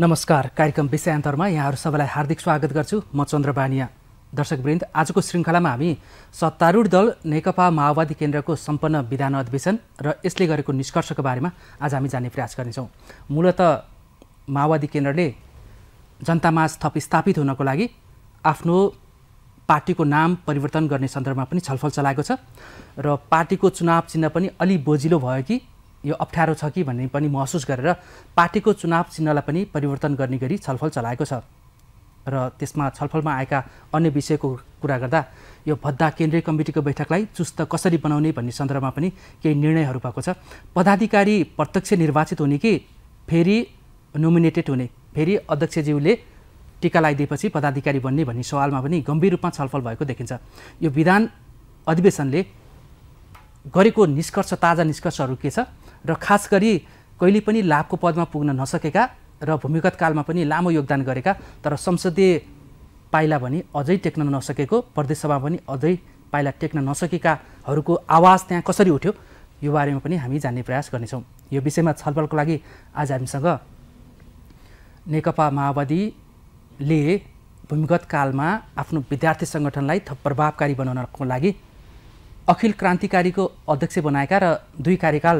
नमस्कार कार्यक्रम विषयान्तरमा यहाँहरू सबैलाई हार्दिक स्वागत गर्छु म चन्द्र बानिया दर्शकवृन्द आजको श्रृङ्खलामा हामी सत्तारूढ दल नेकपा माओवादी केन्द्रको सम्पन्न विधान अधिवेशन र यसले गरेको निष्कर्षको बारेमा आज हामी जान्ने प्रयास गर्नेछौँ मूलत माओवादी केन्द्रले जनतामाझ थप स्थापित हुनको लागि आफ्नो पार्टीको नाम परिवर्तन गर्ने सन्दर्भमा पनि छलफल चलाएको छ र पार्टीको चुनाव चिन्ह पनि अलि बोजिलो भयो कि यो अप्ठ्यारो छ कि भन्ने पनि महसुस गरेर पार्टीको चुनाव चिन्हलाई पनि परिवर्तन गर्ने गरी छलफल चलाएको छ र त्यसमा छलफलमा आएका अन्य विषयको कुरा गर्दा यो भद्दा केन्द्रीय कमिटीको बैठकलाई चुस्त कसरी बनाउने भन्ने सन्दर्भमा पनि केही निर्णयहरू भएको छ पदाधिकारी प्रत्यक्ष निर्वाचित हुने कि फेरि नोमिनेटेड हुने फेरि अध्यक्षज्यूले टिका लगाइदिएपछि पदाधिकारी बन्ने भन्ने सवालमा पनि गम्भीर रूपमा छलफल भएको देखिन्छ यो विधान अधिवेशनले गरेको निष्कर्ष ताजा निष्कर्षहरू के छ र खास गरी कहिले पनि लाभको पदमा पुग्न नसकेका र भूमिगत कालमा पनि लामो योगदान गरेका तर संसदीय पाइला भने अझै टेक्न नसकेको प्रदेशसभा पनि अझै पाइला टेक्न नसकेकाहरूको आवाज त्यहाँ कसरी उठ्यो यो बारेमा पनि हामी जान्ने प्रयास गर्नेछौँ यो विषयमा छलफलको लागि आज हामीसँग नेकपा माओवादीले भूमिगत कालमा आफ्नो विद्यार्थी सङ्गठनलाई थप प्रभावकारी बनाउनको लागि अखिल क्रान्तिकारीको अध्यक्ष बनाएका र दुई कार्यकाल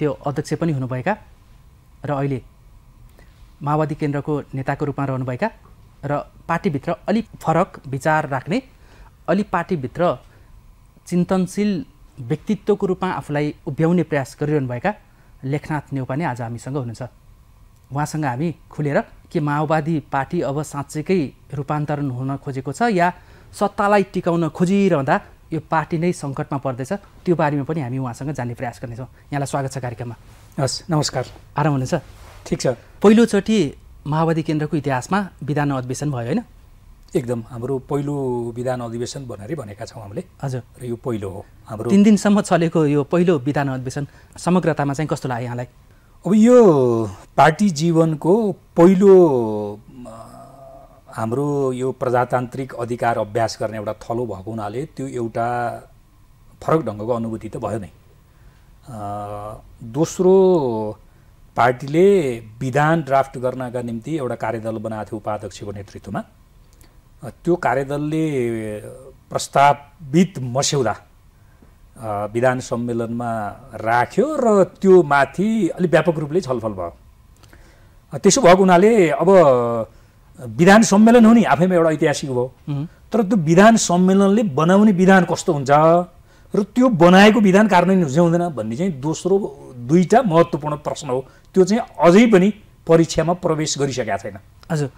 त्यो अध्यक्ष पनि हुनुभएका र अहिले माओवादी केन्द्रको नेताको रूपमा रहनुभएका र पार्टीभित्र अलिक फरक विचार राख्ने अलिक पार्टीभित्र चिन्तनशील व्यक्तित्वको रूपमा आफूलाई उभ्याउने प्रयास गरिरहनुभएका लेखनाथ नेउपा नै आज हामीसँग हुनुहुन्छ उहाँसँग हामी खुलेर के माओवादी पार्टी अब साँच्चैकै रूपान्तरण हुन खोजेको छ या सत्तालाई टिकाउन खोजिरहँदा यो पार्टी नै सङ्कटमा पर्दैछ त्यो बारेमा पनि हामी उहाँसँग जान्ने प्रयास गर्नेछौँ यहाँलाई स्वागत छ कार्यक्रममा हस् नमस्कार आराम हुनुहुन्छ ठिक छ पहिलोचोटि माओवादी केन्द्रको इतिहासमा विधान अधिवेशन भयो होइन एकदम हाम्रो पहिलो विधान अधिवेशन भनेरै भनेका छौँ हामीले हजुर यो पहिलो हो हाम्रो तिन दिनसम्म चलेको यो पहिलो विधान अधिवेशन समग्रतामा चाहिँ कस्तो लाग्यो यहाँलाई अब यो पार्टी जीवनको पहिलो हाम्रो यो प्रजातान्त्रिक अधिकार अभ्यास गर्ने एउटा थलो भएको हुनाले त्यो एउटा फरक ढङ्गको अनुभूति त भयो नै दोस्रो पार्टीले विधान ड्राफ्ट गर्नका निम्ति एउटा कार्यदल बनाएको थियो उपाध्यक्षको नेतृत्वमा त्यो कार्यदलले प्रस्तावित मस्यौदा विधान सम्मेलनमा राख्यो र त्यो माथि अलिक व्यापक रूपले छलफल भयो त्यसो भएको हुनाले अब विधान सम्मेलन हो नि आफैमा एउटा ऐतिहासिक हो तर त्यो विधान सम्मेलनले बनाउने विधान कस्तो हुन्छ र त्यो बनाएको विधान कार्यान्वयन हुन्छ हुँदैन भन्ने चाहिँ दोस्रो दुईवटा महत्त्वपूर्ण प्रश्न हो त्यो चाहिँ अझै पनि परीक्षामा प्रवेश गरिसकेका छैन हजुर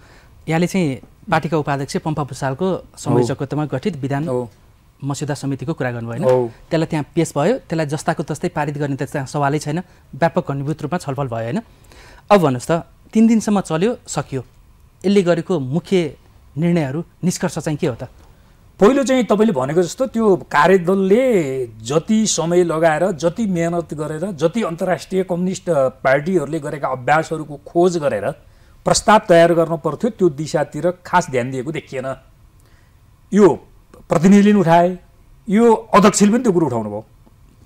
यहाँले चाहिँ पार्टीका उपाध्यक्ष पम्पा भूषालको संयोजकत्वमा गठित विधान मस्यौदा समितिको कुरा गर्नुभयो होइन त्यसलाई त्यहाँ पेस भयो त्यसलाई जस्ताको तस्तै पारित गर्ने त त्यहाँ सवालै छैन व्यापक घनीभूत रूपमा छलफल भयो होइन अब भन्नुहोस् त तिन दिनसम्म चल्यो सकियो यसले गरेको मुख्य निर्णयहरू निष्कर्ष चाहिँ के हो त पहिलो चाहिँ तपाईँले भनेको जस्तो त्यो कार्यदलले जति समय लगाएर जति मेहनत गरेर जति अन्तर्राष्ट्रिय कम्युनिस्ट पार्टीहरूले गरेका अभ्यासहरूको खोज गरेर प्रस्ताव तयार गर्नु पर्थ्यो त्यो दिशातिर खास ध्यान दिएको देखिएन यो प्रतिनिधिले उठाए यो अध्यक्षले पनि त्यो कुरो उठाउनु भयो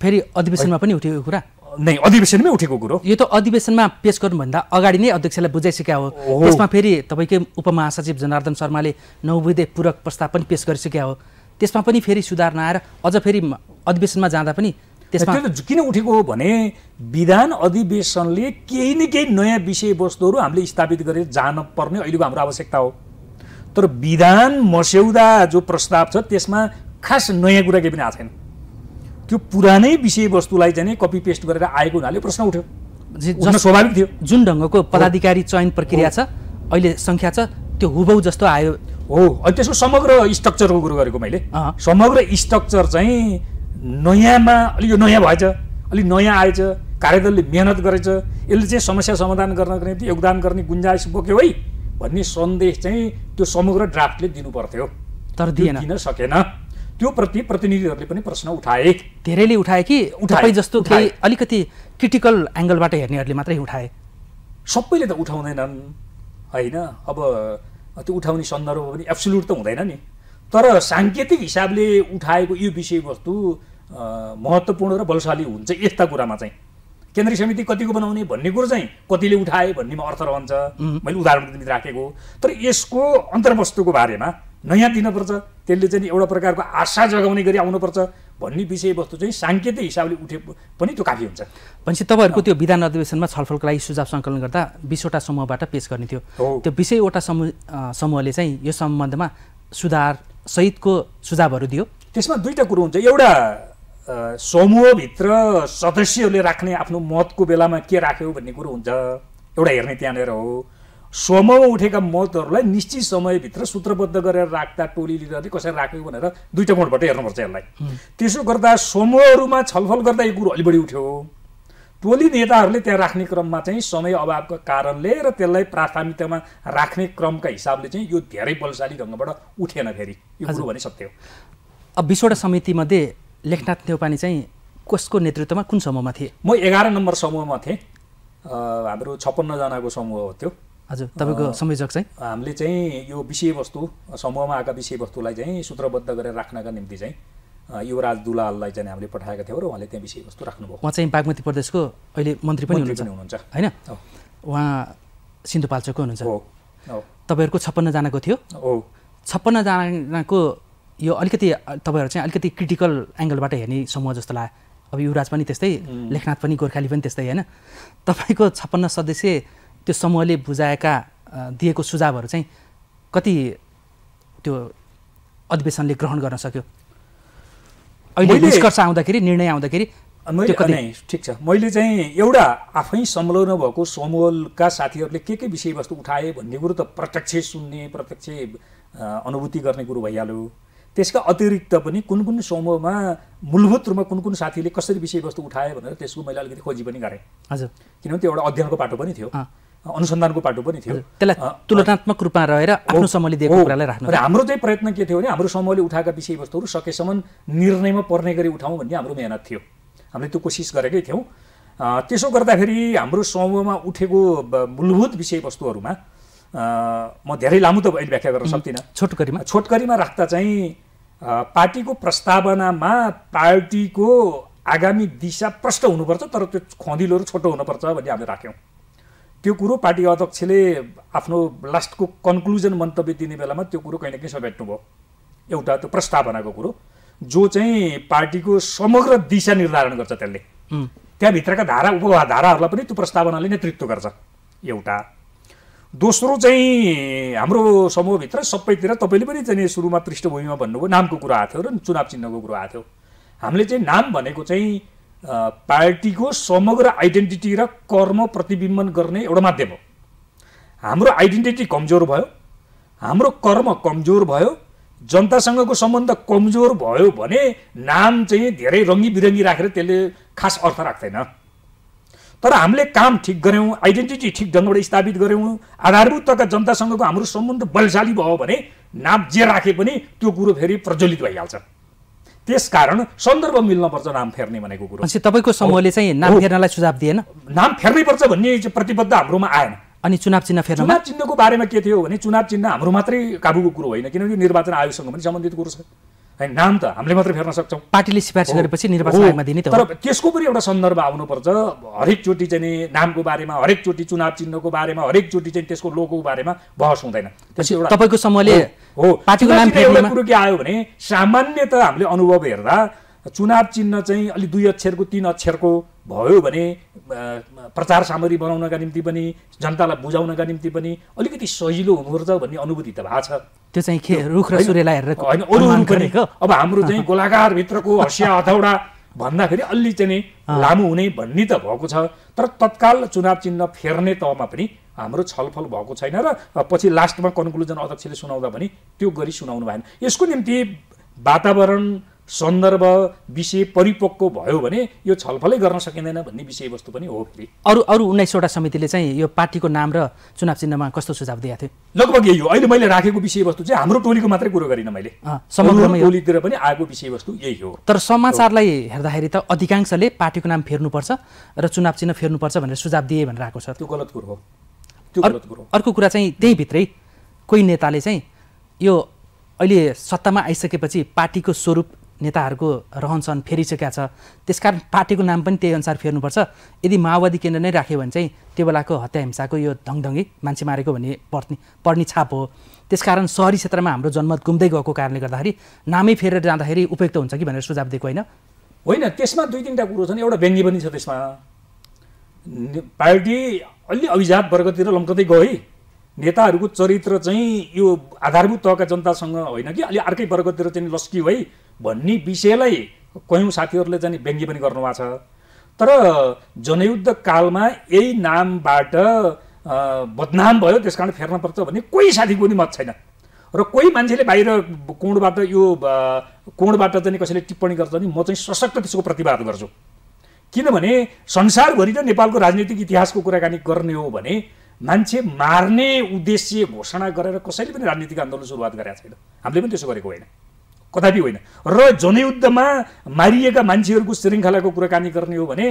फेरि अधिवेशनमा पनि उठ्यो यो कुरा नै अधिवेशनमै उठेको कुरो यो त अधिवेशनमा पेस गर्नुभन्दा अगाडि नै अध्यक्षलाई बुझाइसकेका हो त्यसमा फेरि तपाईँकै उपमहासचिव जनार्दन शर्माले नौबुदे पूरक प्रस्ताव पनि पेस गरिसकेका हो त्यसमा पनि फेरि सुधार नआएर अझ फेरि अधिवेशनमा जाँदा पनि त्यसमा किन उठेको हो भने विधान अधिवेशनले केही न केही नयाँ विषयवस्तुहरू हामीले स्थापित गरेर जान पर्ने अहिलेको हाम्रो आवश्यकता हो तर विधान मस्यौदा जो प्रस्ताव छ त्यसमा खास नयाँ कुरा केही पनि आएको छैन त्यो पुरानै विषयवस्तुलाई चाहिँ कपी पेस्ट गरेर आएको हुनाले प्रश्न उठ्यो स्वाभाविक थियो जुन ढङ्गको पदाधिकारी चयन प्रक्रिया छ अहिले सङ्ख्या छ त्यो हुबौ जस्तो आयो हो अनि त्यसको समग्र स्ट्रक्चरको कुरो गरेको मैले समग्र स्ट्रक्चर चाहिँ नयाँमा अलिक यो नयाँ भएछ अलिक नयाँ आएछ कार्यदलले मेहनत गरेछ यसले चाहिँ समस्या समाधान गर्नको निम्ति योगदान गर्ने गुन्जाइस बोक्यो है भन्ने सन्देश चाहिँ त्यो समग्र ड्राफ्टले दिनु पर्थ्यो तर दिन सकेन त्यो प्रति प्रतिनिधिहरूले पनि प्रश्न उठाए धेरैले उठाए कि उठाए जस्तो केही अलिकति क्रिटिकल एङ्गलबाट हेर्नेहरूले मात्रै उठाए सबैले त उठाउँदैनन् होइन अब त्यो उठाउने सन्दर्भ पनि एब्सोल्युट त हुँदैन नि तर साङ्केतिक हिसाबले उठाएको यो विषयवस्तु महत्त्वपूर्ण र बलशाली हुन्छ यस्ता कुरामा चाहिँ केन्द्रीय समिति कतिको बनाउने भन्ने कुरो चाहिँ कतिले उठाए भन्नेमा अर्थ रहन्छ मैले उदाहरणको उदाहरण राखेको तर यसको अन्तर्वस्तुको बारेमा नयाँ दिनपर्छ त्यसले चाहिँ एउटा प्रकारको आशा जगाउने गरी आउनुपर्छ भन्ने विषयवस्तु चाहिँ साङ्केतिक हिसाबले उठे पनि त्यो काफी हुन्छ भनेपछि तपाईँहरूको त्यो विधान अधिवेशनमा छलफलको लागि सुझाव सङ्कलन गर्दा बिसवटा समूहबाट पेस गर्ने थियो त्यो बिसैवटा समूह समूहले चाहिँ यो सम्बन्धमा सुधार सहितको सुझावहरू दियो त्यसमा दुईवटा कुरो हुन्छ एउटा समूहभित्र सदस्यहरूले राख्ने आफ्नो मतको बेलामा के राख्यो भन्ने कुरो हुन्छ एउटा हेर्ने त्यहाँनिर हो समूहमा उठेका मतहरूलाई निश्चित समयभित्र सूत्रबद्ध गरेर राख्दा टोली लिँदा कसरी राख्यो भनेर दुईवटा कोणबाट हेर्नुपर्छ यसलाई त्यसो गर्दा समूहहरूमा छलफल गर्दा यो कुरो अलि बढी उठ्यो टोली नेताहरूले त्यहाँ राख्ने क्रममा चाहिँ समय अभावको कारणले र त्यसलाई प्राथमिकतामा राख्ने क्रमका हिसाबले चाहिँ यो धेरै बलशाली ढङ्गबाट उठेन फेरि यो कुरो भने सत्य हो अब बिसवटा समितिमध्ये लेखनाथ देवपानी चाहिँ कसको नेतृत्वमा कुन समूहमा थिए म एघार नम्बर समूहमा थिएँ हाम्रो छप्पन्नजनाको समूह हो त्यो हजुर तपाईँको संयोजक चाहिँ हामीले चाहिँ यो विषयवस्तु समूहमा आएका विषयवस्तुलाई चाहिँ सूत्रबद्ध गरेर राख्नका निम्ति चाहिँ युवराज दुलाललाई चाहिँ हामीले पठाएका थियौँ र उहाँले त्यहाँ विषयवस्तु राख्नुभयो उहाँ चाहिँ बागमती प्रदेशको अहिले मन्त्री पनि हुनुहुन्छ होइन उहाँ सिन्धुपाल्चोकको हुनुहुन्छ तपाईँहरूको छप्पन्नजनाको थियो छप्पन्नजनाको यो अलिकति तपाईँहरू चाहिँ अलिकति क्रिटिकल एङ्गलबाट हेर्ने समूह जस्तो लाग्यो अब युवराज पनि त्यस्तै लेखनाथ पनि गोर्खाली पनि त्यस्तै होइन तपाईँको छप्पन्न सदस्य त्यो समूहले बुझाएका दिएको सुझावहरू चाहिँ कति त्यो अधिवेशनले ग्रहण गर्न सक्यो अहिले निष्कर्ष आउँदाखेरि निर्णय आउँदाखेरि ठिक छ मैले चाहिँ एउटा आफै संलग्न भएको समूहका साथीहरूले के के विषयवस्तु उठाए भन्ने कुरो त प्रत्यक्ष सुन्ने प्रत्यक्ष अनुभूति गर्ने कुरो भइहाल्यो त्यसका अतिरिक्त पनि कुन कुन समूहमा मूलभूत रूपमा कुन कुन साथीले कसरी विषयवस्तु उठाए भनेर त्यसको मैले अलिकति खोजी पनि गरेँ हजुर किनभने त्यो एउटा अध्ययनको बाटो पनि थियो अनुसन्धानको पाटो पनि थियो त्यसलाई तुलनात्मक रूपमा रहेर आफ्नो समूहले दिएको कुरालाई राख्नु र हाम्रो चाहिँ प्रयत्न के थियो भने हाम्रो समूहले उठाएका विषयवस्तुहरू सकेसम्म निर्णयमा पर्ने गरी उठाउँ भन्ने हाम्रो मेहनत थियो हामीले त्यो कोसिस गरेकै थियौँ त्यसो गर्दाखेरि हाम्रो समूहमा उठेको मूलभूत विषयवस्तुहरूमा म धेरै लामो त अहिले व्याख्या गर्न सक्दिनँ छोटकरीमा छोटकरीमा राख्दा चाहिँ पार्टीको प्रस्तावनामा पार्टीको आगामी दिशा प्रष्ट हुनुपर्छ तर त्यो खँदिलोहरू छोटो हुनुपर्छ भन्ने हामीले राख्यौँ त्यो कुरो पार्टी अध्यक्षले आफ्नो लास्टको कन्क्लुजन मन्तव्य दिने बेलामा त्यो कुरो कहीँ न कहीँ समेट्नुभयो एउटा त्यो प्रस्तावनाको कुरो जो चाहिँ पार्टीको समग्र दिशा निर्धारण गर्छ त्यसले त्यहाँभित्रका धारा उप धाराहरूलाई पनि त्यो प्रस्तावनाले नेतृत्व गर्छ एउटा दोस्रो चाहिँ हाम्रो समूहभित्र सबैतिर तपाईँले पनि चाहिँ सुरुमा पृष्ठभूमिमा भन्नुभयो नामको कुरा आएको थियो र चुनाव चिन्हको कुरो आएको थियो हामीले चाहिँ नाम भनेको चाहिँ पार्टीको समग्र आइडेन्टिटी र कर्म प्रतिबिम्बन गर्ने एउटा माध्यम हो हाम्रो आइडेन्टिटी कमजोर भयो हाम्रो कर्म कमजोर भयो जनतासँगको सम्बन्ध कमजोर भयो भने नाम चाहिँ धेरै रङ्गी बिरङ्गी राखेर त्यसले खास अर्थ राख्दैन तर हामीले काम ठिक गऱ्यौँ आइडेन्टिटी ठिक ढङ्गबाट स्थापित गऱ्यौँ आधारभूतका जनतासँगको हाम्रो सम्बन्ध बलशाली भयो भने नाम जे राखे पनि त्यो कुरो फेरि प्रज्वलित भइहाल्छ त्यस कारण सन्दर्भ मिल्नपर्छ नाम फेर्ने भनेको कुरो तपाईँको समूहले चाहिँ नाम फेर्नलाई सुझाव दिएन नाम फेर्नै पर्छ भन्ने प्रतिबद्ध हाम्रोमा आएन अनि चुनाव चिन्ह फेर्न चुनाव चिन्हको बारेमा के थियो भने चुनाव चिन्ह हाम्रो मात्रै काबुको कुरो होइन किनभने निर्वाचन आयोगसँग पनि सम्बन्धित कुरो छ होइन नाम त हामीले मात्रै फेर्न सक्छौँ पार्टीले सिफारिस गरेपछि निर्वाचन आयोगमा दिने त तर त्यसको पनि एउटा सन्दर्भ आउनुपर्छ हरेकचोटि चाहिँ नामको बारेमा हरेकचोटि चुनाव चिन्हको बारेमा हरेकचोटि चाहिँ त्यसको लोगोको बारेमा बहस हुँदैन तपाईँको समूहले हो पार्टीको नाम एउटा कुरो के आयो भने सामान्यत हामीले अनुभव हेर्दा चुनाव चिन्ह चाहिँ अलिक दुई अक्षरको तिन अक्षरको भयो भने प्रचार सामग्री बनाउनका निम्ति पनि जनतालाई बुझाउनका निम्ति पनि अलिकति सजिलो हुनुपर्छ भन्ने अनुभूति त भएको छ त्यो चाहिँ के रुख र सूर्यलाई हेरेर होइन अरू अरू पनि अब हाम्रो चाहिँ गोलाकारभित्रको हसिया हथौडा भन्दाखेरि अलि चाहिँ लामो हुने भन्ने त भएको छ तर तत्काल चुनाव चिन्ह फेर्ने तहमा पनि हाम्रो छलफल भएको छैन र पछि लास्टमा कन्क्लुजन अध्यक्षले सुनाउँदा पनि त्यो गरी सुनाउनु भएन यसको निम्ति वातावरण सन्दर्भ विषय परिपक्व भयो भने यो छलफलै गर्न सकिँदैन भन्ने विषयवस्तु पनि हो फेरि अरू अरू उन्नाइसवटा समितिले चाहिँ यो पार्टीको नाम र चुनाव चिन्हमा कस्तो सुझाव दिएको थियो लगभग यही हो अहिले मैले राखेको विषयवस्तु चाहिँ हाम्रो टोलीको मात्रै कुरो गरिनँ मैले टोलीतिर पनि आएको विषयवस्तु यही हो तर समाचारलाई हेर्दाखेरि त अधिकांशले पार्टीको नाम फेर्नुपर्छ र चुनाव चिन्ह फेर्नुपर्छ भनेर सुझाव दिए भनेर आएको छ त्यो गलत कुरो हो त्यो गलत कुरो अर्को कुरा चाहिँ त्यही भित्रै कोही नेताले चाहिँ यो अहिले सत्तामा आइसकेपछि पार्टीको स्वरूप नेताहरूको रहनसहन फेरिसकेका छ त्यसकारण पार्टीको नाम पनि त्यही अनुसार फेर्नुपर्छ यदि माओवादी केन्द्र नै राख्यो भने चाहिँ त्यो बेलाको हत्या हिंसाको यो धङधङ्गी मान्छे मारेको भन्ने पर्ने पर्ने छाप हो त्यसकारण सहरी क्षेत्रमा हाम्रो जनमत गुम्दै गएको कारणले गर्दाखेरि नामै फेरेर जाँदाखेरि उपयुक्त हुन्छ कि भनेर सुझाव दिएको होइन होइन त्यसमा दुई तिनवटा कुरो छन् एउटा व्यङ्गी पनि छ त्यसमा पार्टी अलि अभिजात वर्गतिर लम्कदै गयो है नेताहरूको चरित्र चाहिँ यो आधारभूत तहका जनतासँग होइन कि अलि अर्कै वर्गतिर चाहिँ लस्कियो है भन्ने विषयलाई कयौँ साथीहरूले चाहिँ व्यङ्ग्य पनि गर्नुभएको छ तर जनयुद्ध कालमा यही नामबाट बदनाम भयो त्यस कारण फेर्न पर्छ भन्ने कोही साथीको पनि मत छैन र कोही मान्छेले बाहिर कोणबाट यो कोणबाट चाहिँ कसैले टिप्पणी गर्छ भने म चाहिँ सशक्त त्यसको प्रतिवाद गर्छु किनभने संसारभरि र नेपालको राजनीतिक इतिहासको कुराकानी गर्ने हो भने मान्छे मार्ने उद्देश्य घोषणा गरेर कसैले पनि राजनीतिक आन्दोलन सुरुवात गरेका छैन हामीले पनि त्यसो गरेको होइन कदापि होइन र जनयुद्धमा मारिएका मान्छेहरूको श्रृङ्खलाको कुराकानी गर्ने हो भने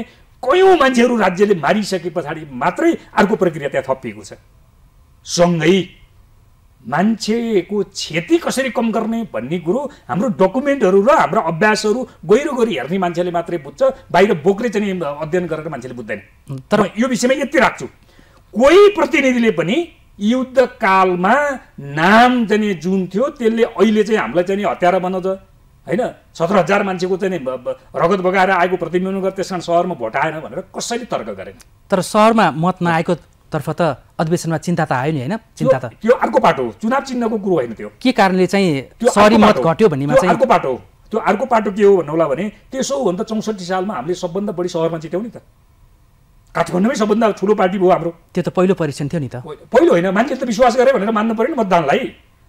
कयौँ मान्छेहरू राज्यले मारिसके पछाडि मात्रै अर्को प्रक्रिया त्यहाँ थपिएको छ सँगै मान्छेको क्षति कसरी कम गर्ने भन्ने कुरो हाम्रो डकुमेन्टहरू र हाम्रो अभ्यासहरू गहिरो गहिरो हेर्ने मान्छेले मात्रै बुझ्छ बाहिर बोक्रे चाहिँ अध्ययन गरेर मान्छेले बुझ्दैन तर यो विषयमा यति राख्छु कोही प्रतिनिधिले पनि युद्धकालमा नाम चाहिँ जुन थियो त्यसले अहिले चाहिँ हामीलाई चाहिँ हत्यारा बनाउँछ होइन सत्र हजार मान्छेको चाहिँ रगत बगाएर आएको प्रतिबिम्बन गरेर त्यस कारण सहरमा भोट आएन भनेर कसैले तर्क गरेन तर सहरमा मत नआएको तर्फ त अधिवेशनमा चिन्ता त आयो नि होइन चिन्ता त त्यो अर्को पाटो हो चुनाव चिन्हको कुरो होइन त्यो के कारणले चाहिँ सहरी मत घट्यो भन्नेमा चाहिँ अर्को पाटो हो त्यो अर्को पाटो के हो होला भने त्यसो हो भने त चौसठी सालमा हामीले सबभन्दा बढी सहरमा जित्यौँ नि त काठमाडौँमै सबभन्दा ठुलो पार्टी भयो हाम्रो त्यो त पहिलो परीक्षण थियो नि त पहिलो होइन मान्छेले त विश्वास गरे भनेर मान्नु पऱ्यो नि मतदानलाई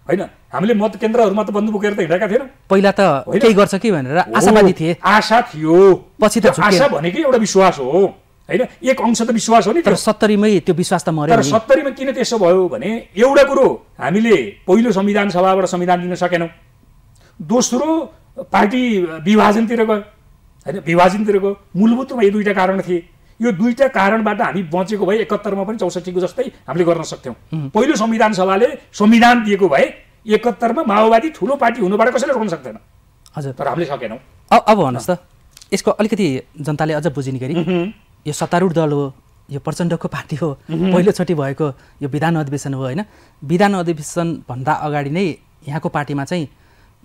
होइन हामीले मत केन्द्रहरूमा त बन्द बोकेर त हिँडेका थिएनौँ पहिला त केही गर्छ कि भनेर आशावादी थिए आशा थियो पछि त आशा भनेकै एउटा विश्वास हो होइन एक अंश त विश्वास हो नि तर सत्तरीमै त्यो विश्वास त मऱ्यो तर सत्तरीमा किन त्यसो भयो भने एउटा कुरो हामीले पहिलो संविधान सभाबाट संविधान दिन सकेनौँ दोस्रो पार्टी विभाजनतिर गयो होइन विभाजनतिर गयो मूलभूत रूपमा यी दुईवटा कारण थिए यो दुईवटा कारणबाट हामी बचेको भए एकहत्तरमा पनि चौसठीको जस्तै हामीले गर्न सक्थ्यौँ पहिलो संविधान सभाले संविधान दिएको भए एकहत्तरमा माओवादी ठुलो पार्टी हुनुबाट कसैले रोक्न सक्दैन हजुर तर हामीले सकेनौँ अब भन्नुहोस् त यसको अलिकति जनताले अझ बुझिने गरी यो सत्तारूढ दल हो यो प्रचण्डको पार्टी हो पहिलोचोटि भएको यो विधान अधिवेशन हो होइन विधान अधिवेशनभन्दा अगाडि नै यहाँको पार्टीमा चाहिँ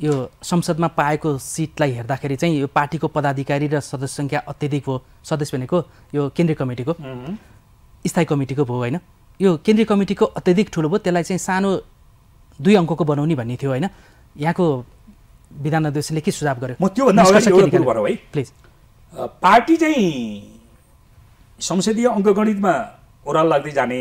यो संसदमा पाएको सिटलाई हेर्दाखेरि चाहिँ यो पार्टीको पदाधिकारी र सदस्य सङ्ख्या अत्यधिक भयो सदस्य भनेको यो केन्द्रीय कमिटीको स्थायी कमिटीको भयो होइन यो केन्द्रीय कमिटीको अत्यधिक ठुलो भयो त्यसलाई चाहिँ सानो दुई अङ्कको बनाउने भन्ने थियो होइन यहाँको विधान अध्यक्षले के सुझाव गर्यो म त्योभन्दा है प्लिज पार्टी चाहिँ संसदीय अङ्कगणितमा ओह्राल लाग्दै जाने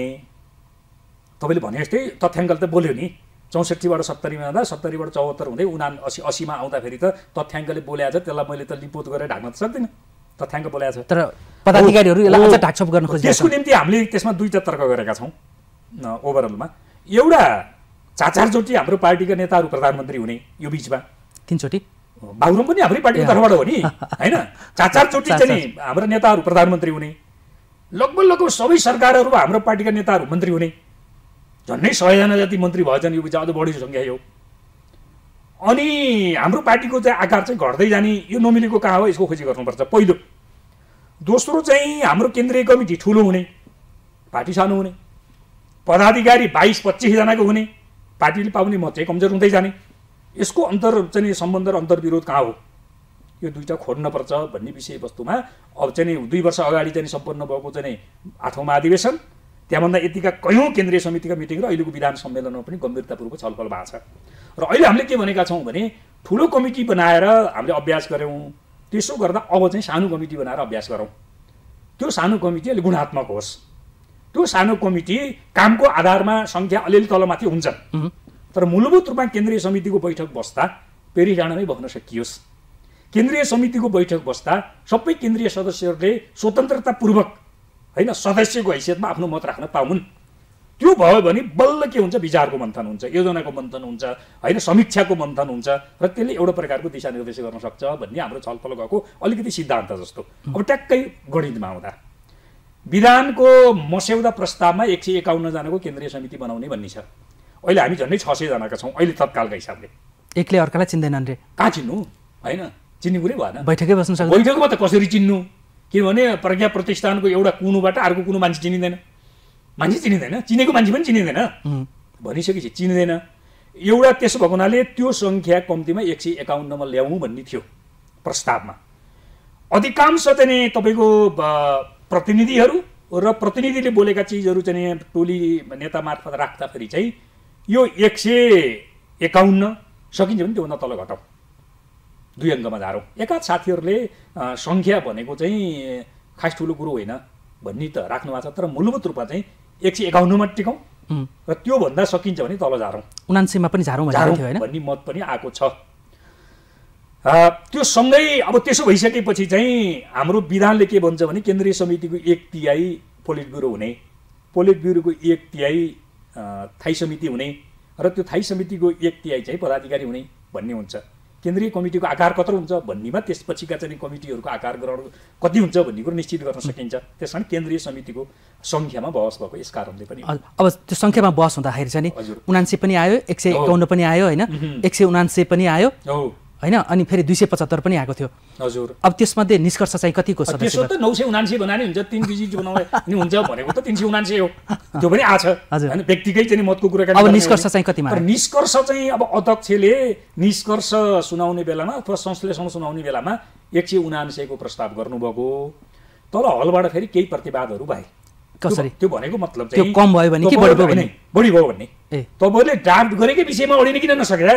तपाईँले भने जस्तै तथ्याङ्क त बोल्यो नि चौसठीबाट सत्तरीमा जाँदा सत्तरीबाट चौहत्तर हुँदै उना असी असीमा आउँदाखेरि त तथ्याङ्कले बोल्याएको छ त्यसलाई मैले त लिपोत गरेर ढाक्न त सक्दिनँ तथ्याङ्क बोलाएछ छ तर पदाधिकारीहरू ढाकछप गर्न खोज्छ त्यसको निम्ति हामीले त्यसमा दुईवटा तर्क गरेका छौँ ओभरअलमा एउटा चार चारचोटि हाम्रो पार्टीका नेताहरू प्रधानमन्त्री हुने यो बिचमा तिनचोटि बाहुरम पनि हाम्रै पार्टीको तर्फबाट हो नि होइन चार चारचोटि चाहिँ हाम्रो नेताहरू प्रधानमन्त्री हुने लगभग लगभग सबै सरकारहरू हाम्रो पार्टीका नेताहरू मन्त्री हुने झन्नै सयजना जति मन्त्री भएछन् यो ज्यादा बढी सङ्ख्या यो अनि हाम्रो पार्टीको चाहिँ आकार चाहिँ घट्दै जाने यो नमिलेको कहाँ हो यसको खोजी गर्नुपर्छ पहिलो दोस्रो चाहिँ हाम्रो केन्द्रीय कमिटी ठुलो हुने पार्टी सानो हुने पदाधिकारी बाइस पच्चिसजनाको हुने पार्टीले पाउने मत चाहिँ कमजोर हुँदै जाने यसको अन्तर चाहिँ सम्बन्ध र अन्तर्विरोध कहाँ हो यो दुइटा खोज्नुपर्छ भन्ने विषयवस्तुमा अब चाहिँ दुई वर्ष अगाडि चाहिँ सम्पन्न भएको चाहिँ आठौँमा अधिवेशन त्यहाँभन्दा यतिका कयौँ केन्द्रीय समितिका मिटिङ र अहिलेको विधान सम्मेलनमा पनि गम्भीरतापूर्वक छलफल भएको छ र अहिले हामीले के भनेका छौँ भने ठुलो कमिटी बनाएर हामीले अभ्यास गऱ्यौँ त्यसो गर्दा अब चाहिँ सानो कमिटी बनाएर अभ्यास गरौँ त्यो सानो कमिटी अलिक गुणात्मक होस् त्यो सानो कमिटी कामको आधारमा सङ्ख्या अलिअलि तलमाथि हुन्छ तर मूलभूत रूपमा केन्द्रीय समितिको बैठक बस्दा डाँडामै बस्न सकियोस् केन्द्रीय समितिको बैठक बस्दा सबै केन्द्रीय सदस्यहरूले स्वतन्त्रतापूर्वक होइन सदस्यको हैसियतमा आफ्नो मत राख्न पाउन् त्यो भयो भने बल्ल के हुन्छ विचारको मन्थन हुन्छ योजनाको मन्थन हुन्छ होइन समीक्षाको मन्थन हुन्छ र त्यसले एउटा प्रकारको दिशानिर्देश गर्न सक्छ भन्ने हाम्रो छलफल गएको अलिकति सिद्धान्त जस्तो अब ट्याक्कै गणितमा आउँदा विधानको मस्यौदा प्रस्तावमा एक सय एकाउन्नजनाको केन्द्रीय समिति बनाउने भन्ने छ अहिले हामी झन्डै छ सयजनाका छौँ अहिले तत्कालका हिसाबले एकले अर्कालाई चिन्दैनन् रे कहाँ चिन्नु होइन चिन्ने कुरै भएन बैठकै बस्नु सक्छ बैठकमा त कसरी चिन्नु किनभने प्रज्ञा प्रतिष्ठानको एउटा कुनुबाट अर्को कुनु मान्छे चिनिँदैन मान्छे चिनिँदैन चिनेको मान्छे पनि चिनिँदैन भनिसकेपछि चिनिँदैन एउटा त्यसो भएको हुनाले त्यो सङ्ख्या कम्तीमा एक सय एकाउन्नमा ल्याउँ भन्ने थियो प्रस्तावमा अधिकांश चाहिँ तपाईँको प्रतिनिधिहरू र प्रतिनिधिले बोलेका चिजहरू चाहिँ टोली नेता मार्फत राख्दाखेरि चाहिँ यो एक सय एकाउन्न सकिन्छ भने त्योभन्दा तल घटाउँ दुई अङ्गमा झारौँ एका साथीहरूले सङ्ख्या भनेको चाहिँ खास ठुलो कुरो होइन भन्ने त राख्नु भएको छ तर मूलभूत रूपमा चाहिँ एक सय एकाउन्नमा टिकौँ र त्योभन्दा सकिन्छ भने तल झारौँ उनान्सेमा पनि झारौँ भन्ने मत पनि आएको छ त्यो सँगै अब त्यसो भइसकेपछि चाहिँ हाम्रो विधानले के भन्छ भने केन्द्रीय समितिको एक तिहाई पोलिट ब्युरो हुने पोलिट ब्युरोको एक तिहाई थाई समिति हुने र त्यो थाई समितिको एक तिहाई चाहिँ पदाधिकारी हुने भन्ने हुन्छ केन्द्रीय कमिटीको आकार कत्रो हुन्छ भन्नेमा त्यसपछिका चाहिँ कमिटीहरूको आकार ग्रहण कति हुन्छ भन्ने कुरो निश्चित गर्न सकिन्छ त्यस कारण केन्द्रीय समितिको सङ्ख्यामा बहस भएको यस कारणले पनि अब त्यो सङ्ख्यामा बहस हुँदाखेरि चाहिँ उनान्से पनि आयो एक सय एकाउन्न पनि आयो होइन एक सय उनान्से पनि आयो होइन अनि फेरि दुई सय पचहत्तर पनि आएको थियो हजुर अब त्यसमध्ये निष्कर्ष चाहिँ कतिको छ त्यसो त नौ सय उनासी बनाए हुन्छ तिन बिजी बनाउने हुन्छ भनेको त तिन सय उनासी हो त्यो पनि आछ हजुर होइन व्यक्तिकै चाहिँ मतको कुरा अब निष्कर्ष चाहिँ कतिमा निष्कर्ष चाहिँ अब अध्यक्षले निष्कर्ष सुनाउने बेलामा अथवा संश्लेषण सुनाउने बेलामा एक सय उनासीको प्रस्ताव गर्नुभएको तर हलबाट फेरि केही प्रतिवादहरू भए कसरी त्यो भनेको मतलब चाहिँ कम भयो भने बढी भयो भने बढी भयो भन्ने तपाईँहरूले ड्राफ्ट गरेकै विषयमा अडिन किन नसकेर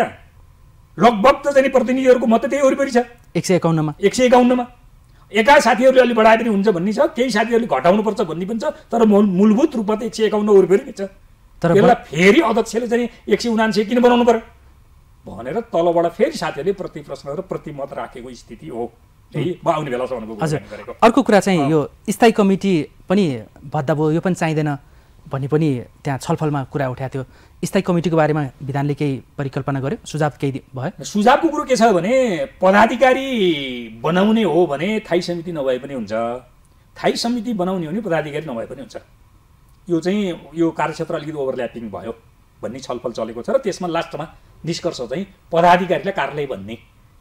लगभग त जाने प्रतिनिधिहरूको मत त्यही वरिपरि छ एक सय एकाउन्नमा एक सय एकाउन्नमा एका साथीहरूले अलि बढाए पनि हुन्छ भन्ने छ केही साथीहरूले घटाउनुपर्छ भन्ने पनि छ तर मूलभूत रूपमा त एक सय एकाउन्न वरिपरि नै छ तर यसलाई फेरि अध्यक्षले चाहिँ एक सय उनान्सय किन बनाउनु पर्यो भनेर तलबाट फेरि साथीहरूले प्रति प्रश्न र प्रतिमत राखेको स्थिति हो आउने हजुर अर्को कुरा चाहिँ यो स्थायी कमिटी पनि भद्दा भयो यो पनि चाहिँदैन भन्ने पनि त्यहाँ छलफलमा कुरा उठाएको थियो स्थायी कमिटीको बारेमा विधानले केही परिकल्पना गर्यो सुझाव केही भयो सुझावको कुरो के छ भने पदाधिकारी बनाउने हो भने थाई समिति नभए पनि हुन्छ थाई समिति बनाउने हो भने पदाधिकारी नभए पनि हुन्छ यो चाहिँ यो कार्यक्षेत्र अलिकति ओभरल्यापिङ भयो भन्ने छलफल चलेको छ र त्यसमा लास्टमा निष्कर्ष चाहिँ पदाधिकारीलाई कार्यालय भन्ने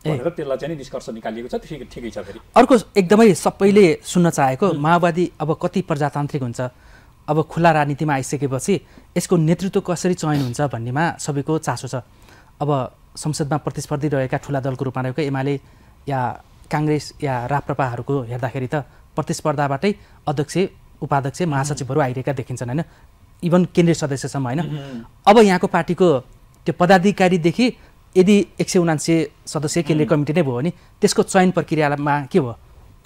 भनेर त्यसलाई चाहिँ निष्कर्ष निकालिएको छ ठिकै ठिकै छ फेरि अर्को एकदमै सबैले सुन्न चाहेको माओवादी अब कति प्रजातान्त्रिक हुन्छ अब खुला राजनीतिमा आइसकेपछि यसको नेतृत्व कसरी चयन हुन्छ भन्नेमा सबैको चासो छ अब संसदमा प्रतिस्पर्धी रहेका ठुला दलको रूपमा रहेको एमाले या काङ्ग्रेस या राप्रपाहरूको हेर्दाखेरि त प्रतिस्पर्धाबाटै अध्यक्ष उपाध्यक्ष महासचिवहरू आइरहेका देखिन्छन् होइन इभन केन्द्रीय सदस्यसम्म होइन अब यहाँको पार्टीको त्यो पदाधिकारीदेखि यदि एक सय उनान्से सदस्यीय केन्द्रीय कमिटी नै भयो भने त्यसको चयन प्रक्रियामा के भयो